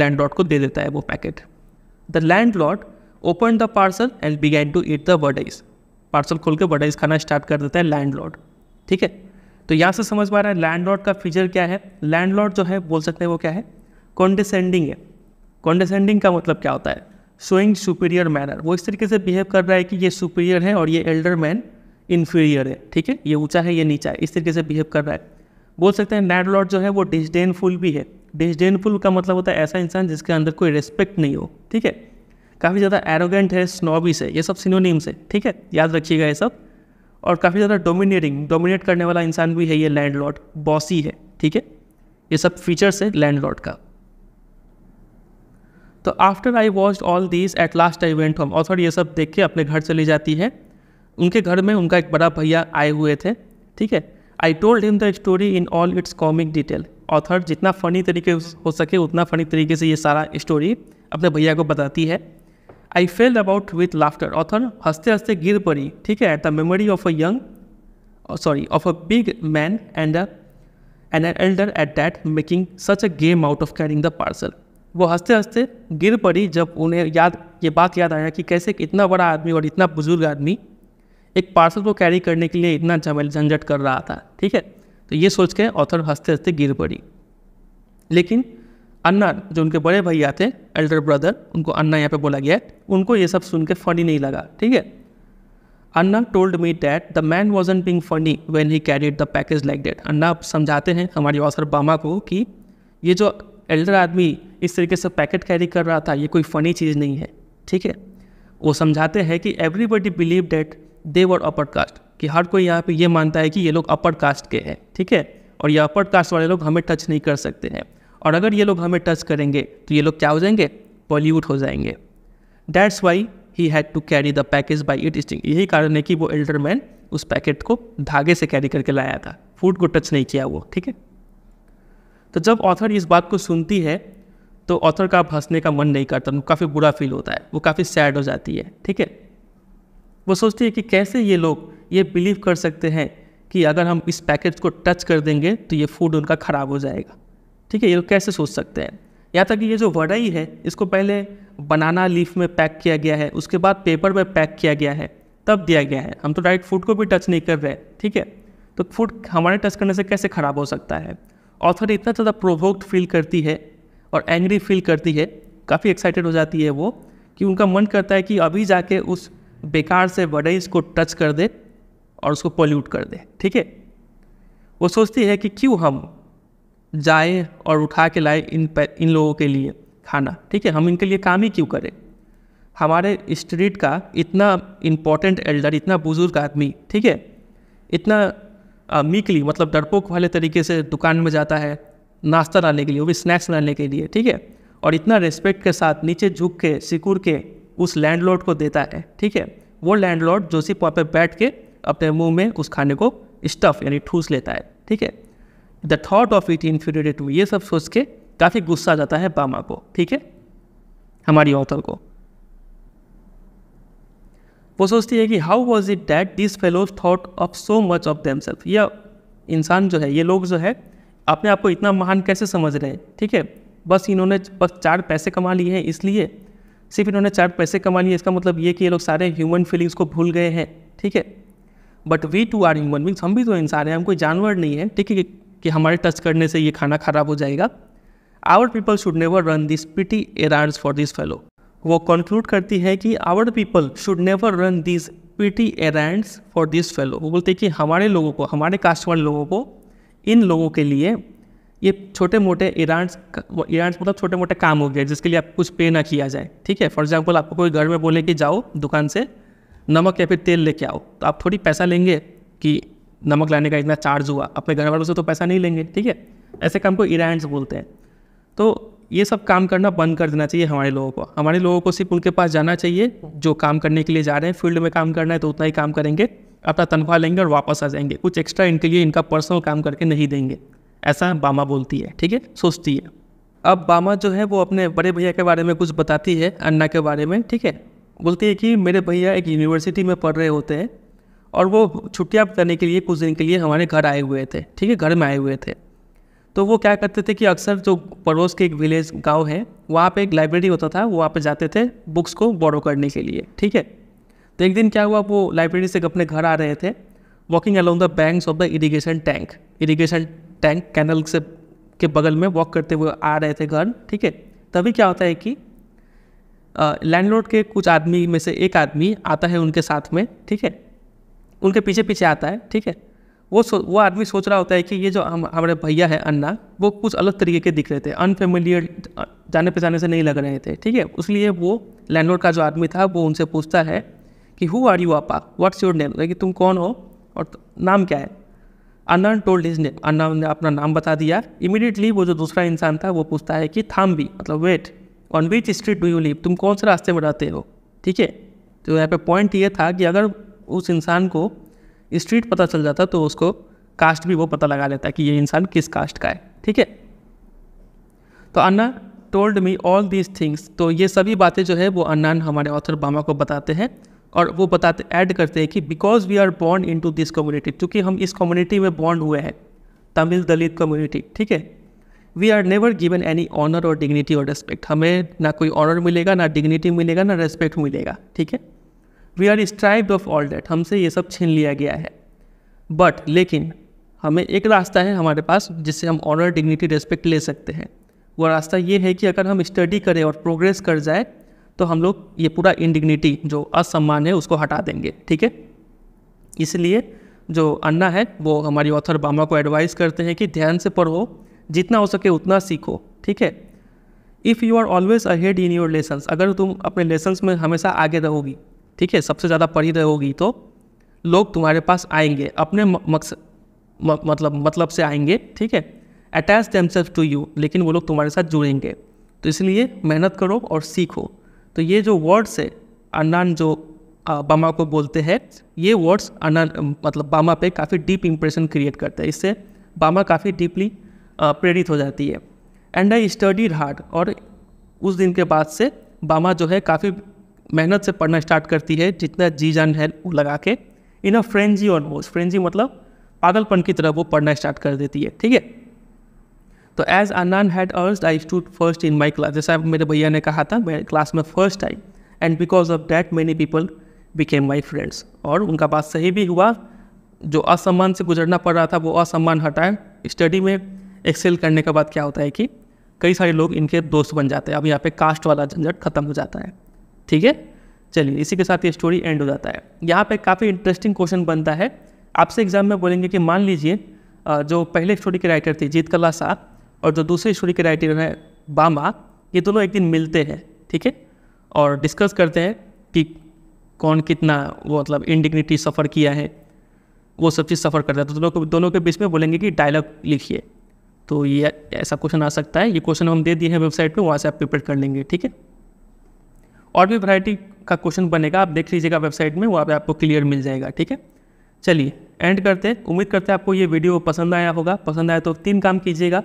लैंड लॉर्ड को दे देता है वो packet the landlord open the parcel and began to eat the vadais parcel खोल के बर्डाइज खाना स्टार्ट कर देता है लैंड ठीक है तो यहाँ से समझ पा रहा है लैंड का फीचर क्या है लैंड जो है बोल सकते हैं वो क्या है कॉन्डिसेंडिंग है कॉन्डिसेंडिंग का मतलब क्या होता है शोइंग सुपीरियर मैनर वो इस तरीके से बिहेव कर रहा है कि ये सुपीरियर है और ये एल्डर मैन इन्फीरियर है ठीक है ये ऊंचा है ये नीचा है इस तरीके से बिहेव कर रहा है बोल सकते हैं लैंड जो है वो डिसडेनफुल भी है डिस्डेनफुल का मतलब होता है ऐसा इंसान जिसके अंदर कोई रिस्पेक्ट नहीं हो ठीक है काफ़ी ज़्यादा एरोगेंट है स्नोबिस है ये सब सिनोनिम्स है ठीक है याद रखिएगा ये सब और काफ़ी ज़्यादा डोमिनेटिंग डोमिनेट करने वाला इंसान भी है ये लैंड बॉसी है ठीक है ये सब फीचर्स है लैंड का तो after I watch all this at last I went home author ये सब देख के अपने घर चली जाती है उनके घर में उनका एक बड़ा भैया आए हुए थे ठीक है I told him the story in all its comic detail author जितना फ़नी तरीके हो सके उतना फ़नी तरीके से ये सारा स्टोरी अपने भैया को बताती है I fell about with laughter author हंसते हंसते गिर पड़ी ठीक है at the memory of a young sorry of a big man and and an elder at that making such a game out of carrying the parcel वो हंसते हंसते गिर पड़ी जब उन्हें याद ये बात याद आया कि कैसे इतना बड़ा आदमी और इतना बुजुर्ग आदमी एक पार्सल को कैरी करने के लिए इतना झमेल झंझट कर रहा था ठीक है तो ये सोच के ऑथर हंसते हंसते गिर पड़ी लेकिन अन्ना जो उनके बड़े भैया थे एल्डर ब्रदर उनको अन्ना यहाँ पे बोला गया है उनको ये सब सुन के फनी नहीं लगा ठीक है Anna told me that the man wasn't being funny when he carried the package like that Anna समझाते हैं हमारी ऑसर बामा को कि ये जो एल्डर आदमी इस तरीके से पैकेट कैरी कर रहा था ये कोई फ़नी चीज़ नहीं है ठीक है वो समझाते हैं कि everybody believe that they were upper caste कि हर कोई यहाँ पे ये मानता है कि ये लोग अपर कास्ट के हैं ठीक है और ये अपर कास्ट वाले लोग हमें टच नहीं कर सकते हैं और अगर ये लोग हमें टच करेंगे तो ये लोग क्या हो जाएंगे पॉल्यूट हो जाएंगे that's why he had to carry the package by it string यही कारण है कि वो एल्डर मैन उस पैकेट को धागे से कैरी करके लाया था फूड को टच नहीं किया वो ठीक है तो जब ऑथर इस बात को सुनती है तो ऑथर का हंसने का मन नहीं करता उनको काफ़ी बुरा फील होता है वो काफ़ी सैड हो जाती है ठीक है वो सोचती है कि कैसे ये लोग ये बिलीव कर सकते हैं कि अगर हम इस पैकेज को टच कर देंगे तो ये फूड उनका ख़राब हो जाएगा ठीक है ये कैसे सोच सकते हैं यहाँ तक कि ये जो वड़ाई है इसको पहले बनाना लीफ में पैक किया गया है उसके बाद पेपर में पैक किया गया है तब दिया गया है हम तो डायरेक्ट फूड को भी टच नहीं कर रहे ठीक है तो फूड हमारे टच करने से कैसे ख़राब हो सकता है ऑथर इतना ज़्यादा प्रोवोक्ड फील करती है और एंग्री फील करती है काफ़ी एक्साइटेड हो जाती है वो कि उनका मन करता है कि अभी जाके उस बेकार से वड़ाई को टच कर दे और उसको पोल्यूट कर दे ठीक है वो सोचती है कि क्यों हम जाए और उठा के लाए इन इन लोगों के लिए खाना ठीक है हम इनके लिए काम ही क्यों करें हमारे स्ट्रीट का इतना इम्पोर्टेंट एल्डर इतना बुजुर्ग आदमी ठीक है इतना मीकली मतलब डरपोक वाले तरीके से दुकान में जाता है नाश्ता लाने के लिए वो भी स्नैक्स लाने के लिए ठीक है और इतना रेस्पेक्ट के साथ नीचे झुक के सिकुड़ के उस लैंडलॉर्ड को देता है ठीक है वो लैंडलॉर्ड जोशी वहाँ पर बैठ के अपने मुंह में उस खाने को स्टफ़ यानी ठूस लेता है ठीक है the thought of it infuriated too ये सब सोच के काफ़ी गुस्सा आ जाता है बामा को ठीक है हमारी ऑथर को वो सोचती है कि how was it that this fellows thought of so much of themselves यह इंसान जो है ये लोग जो है अपने आप को इतना महान कैसे समझ रहे हैं ठीक है बस इन्होंने बस चार पैसे कमा लिए हैं इसलिए सिर्फ इन्होंने चार पैसे कमा लिए इसका मतलब ये कि ये लोग सारे ह्यूमन फीलिंग्स को भूल गए हैं ठीक है but we too are human beings हम भी तो इंसान हैं हम कोई जानवर नहीं है ठीक है कि हमारे टच करने से ये खाना खराब हो जाएगा our people should never run this petty errands for this fellow वो कंक्लूड करती है कि our people should never run this petty errands for this fellow वो बोलते हैं कि हमारे लोगों को हमारे कास्ट वाले लोगों को इन लोगों के लिए ये छोटे मोटे एरार्स एरार्स मतलब छोटे मोटे काम हो गए जिसके लिए आप कुछ पे ना किया जाए ठीक है फॉर एग्जाम्पल आपको कोई घर में बोले कि जाओ दुकान से नमक या फिर तेल लेके आओ तो आप थोड़ी पैसा लेंगे कि नमक लाने का इतना चार्ज हुआ अपने घर वालों से तो पैसा नहीं लेंगे ठीक है ऐसे काम को ईरान्स बोलते हैं तो ये सब काम करना बंद कर देना चाहिए हमारे लोगों को हमारे लोगों को सिर्फ उनके पास जाना चाहिए जो काम करने के लिए जा रहे हैं फील्ड में काम करना है तो उतना ही काम करेंगे अपना तनख्वाह लेंगे और वापस आ जाएंगे कुछ एक्स्ट्रा इनके लिए इनका पर्सनल काम करके नहीं देंगे ऐसा बामा बोलती है ठीक है सोचती है अब बामा जो है वो अपने बड़े भैया के बारे में कुछ बताती है अन्ना के बारे में ठीक है बोलती है कि मेरे भैया एक यूनिवर्सिटी में पढ़ रहे होते हैं और वो छुट्टियाँ करने के लिए कुछ दिन के लिए हमारे घर आए हुए थे ठीक है घर में आए हुए थे तो वो क्या करते थे कि अक्सर जो पड़ोस के एक विलेज गांव है वहाँ पे एक लाइब्रेरी होता था वहाँ पे जाते थे बुक्स को बोरो करने के लिए ठीक है तो एक दिन क्या हुआ वो लाइब्रेरी से अपने घर आ रहे थे walking along the banks of the irrigation tank irrigation tank canal से के बगल में वॉक करते हुए आ रहे थे घर ठीक है तभी क्या होता है कि लैंडलॉर्ड के कुछ आदमी में से एक आदमी आता है उनके साथ में ठीक है उनके पीछे पीछे आता है ठीक है वो सो वो आदमी सोच रहा होता है कि ये जो हम हमारे भैया है अन्ना वो कुछ अलग तरीके के दिख रहे थे अनफेमिलियर जाने पहचाने से नहीं लग रहे थे ठीक है उसलिए वो लैंडलॉर्ड का जो आदमी था वो उनसे पूछता है कि हु आर यू आपा व्हाट्स योर नेम कि तुम कौन हो और नाम क्या है Anna told his name Anna ने अपना नाम बता दिया इमीडिएटली वो जो दूसरा इंसान था वो पूछता है कि थाम भी मतलब wait on which street do you live तुम कौन से रास्ते में रहते हो ठीक है तो यहाँ पे पॉइंट ये था कि अगर उस इंसान को स्ट्रीट पता चल जाता तो उसको कास्ट भी वो पता लगा लेता कि ये इंसान किस कास्ट का है ठीक है तो Anna told me all these things तो ये सभी बातें जो है वो अन्ना हमारे ऑथर बामा को बताते हैं और वो बताते ऐड करते हैं कि because we are born into this community चूँकि हम इस कम्युनिटी में बॉन्ड हुए हैं तमिल दलित कम्युनिटी ठीक है we are never given any honour और डिग्निटी और रेस्पेक्ट हमें ना कोई ऑनर मिलेगा ना डिग्निटी मिलेगा ना रेस्पेक्ट मिलेगा ठीक है we are stripped of all that हमसे ये सब छीन लिया गया है बट लेकिन हमें एक रास्ता है हमारे पास जिससे हम ऑनर डिग्निटी रेस्पेक्ट ले सकते हैं वो रास्ता ये है कि अगर हम स्टडी करें और प्रोग्रेस कर जाए तो हम लोग ये पूरा इनडिग्निटी जो असम्मान है उसको हटा देंगे ठीक है इसलिए जो अन्ना है वो हमारी ऑथर बामा को एडवाइस करते हैं कि ध्यान से पढ़ो जितना हो सके उतना सीखो ठीक है if you are always ahead in your lessons अगर तुम अपने लेसन्स में हमेशा आगे रहोगी ठीक है सबसे ज़्यादा पढ़ी रहोगी तो लोग तुम्हारे पास आएंगे अपने मकसद मतलब मतलब से आएंगे ठीक है अटैच दमसेल्फ टू यू लेकिन वो लोग तुम्हारे साथ जुड़ेंगे तो इसलिए मेहनत करो और सीखो तो ये जो वर्ड्स है अनान जो बामा को बोलते हैं ये वर्ड्स अनान मतलब बामा पे काफ़ी डीप इम्प्रेशन क्रिएट करते हैं इससे बामा काफ़ी डीपली प्रेरित हो जाती है एंड आई स्टडीड हार्ड और उस दिन के बाद से बामा जो है काफ़ी मेहनत से पढ़ना स्टार्ट करती है जितना जी जान है वो लगा के in a frenzy almost frenzy मतलब पागलपन की तरह वो पढ़ना स्टार्ट कर देती है ठीक है तो as Annan had urged I stood first in my class जैसा मेरे भैया ने कहा था मैं क्लास में फर्स्ट आई and because of that many people became my friends और उनका बात सही भी हुआ जो असम्मान से गुजरना पड़ रहा था वो असम्मान हटाए स्टडी में एक्सेल करने के बाद क्या होता है कि कई सारे लोग इनके दोस्त बन जाते हैं अब यहाँ पे कास्ट वाला झंझट खत्म हो जाता है ठीक है चलिए इसी के साथ ये स्टोरी एंड हो जाता है यहाँ पे काफ़ी इंटरेस्टिंग क्वेश्चन बनता है आपसे एग्जाम में बोलेंगे कि मान लीजिए जो पहले स्टोरी के राइटर थे जीत कला शाह और जो दूसरे स्टोरी के राइटर हैं बामा ये दोनों एक दिन मिलते हैं ठीक है और डिस्कस करते हैं कि कौन कितना वो मतलब इंडिग्निटी सफ़र किया है वो सब चीज़ सफ़र करता है तो दोनों को दोनों के बीच में बोलेंगे कि डायलॉग लिखिए तो ये ऐसा क्वेश्चन आ सकता है ये क्वेश्चन हम दे दिए हैं वेबसाइट पे वहाँ से आप प्रिपेयर कर लेंगे ठीक है और भी वैरायटी का क्वेश्चन बनेगा आप देख लीजिएगा वेबसाइट में वहाँ पे आपको क्लियर मिल जाएगा ठीक है चलिए एंड करते हैं उम्मीद करते हैं आपको ये वीडियो पसंद आया होगा पसंद आया तो तीन काम कीजिएगा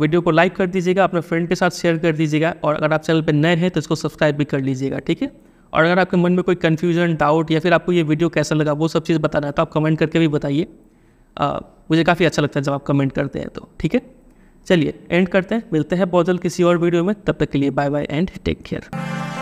वीडियो को लाइक कर दीजिएगा अपने फ्रेंड के साथ शेयर कर दीजिएगा और अगर आप चैनल पर नए हैं तो इसको सब्सक्राइब भी कर लीजिएगा ठीक है और अगर आपके मन में कोई कन्फ्यूजन डाउट या फिर आपको ये वीडियो कैसा लगा वो सब चीज़ बताना है तो आप कमेंट करके भी बताइए मुझे काफ़ी अच्छा लगता है जब आप कमेंट करते हैं तो ठीक है चलिए एंड करते हैं मिलते हैं पॉजल किसी और वीडियो में तब तक के लिए bye bye and take care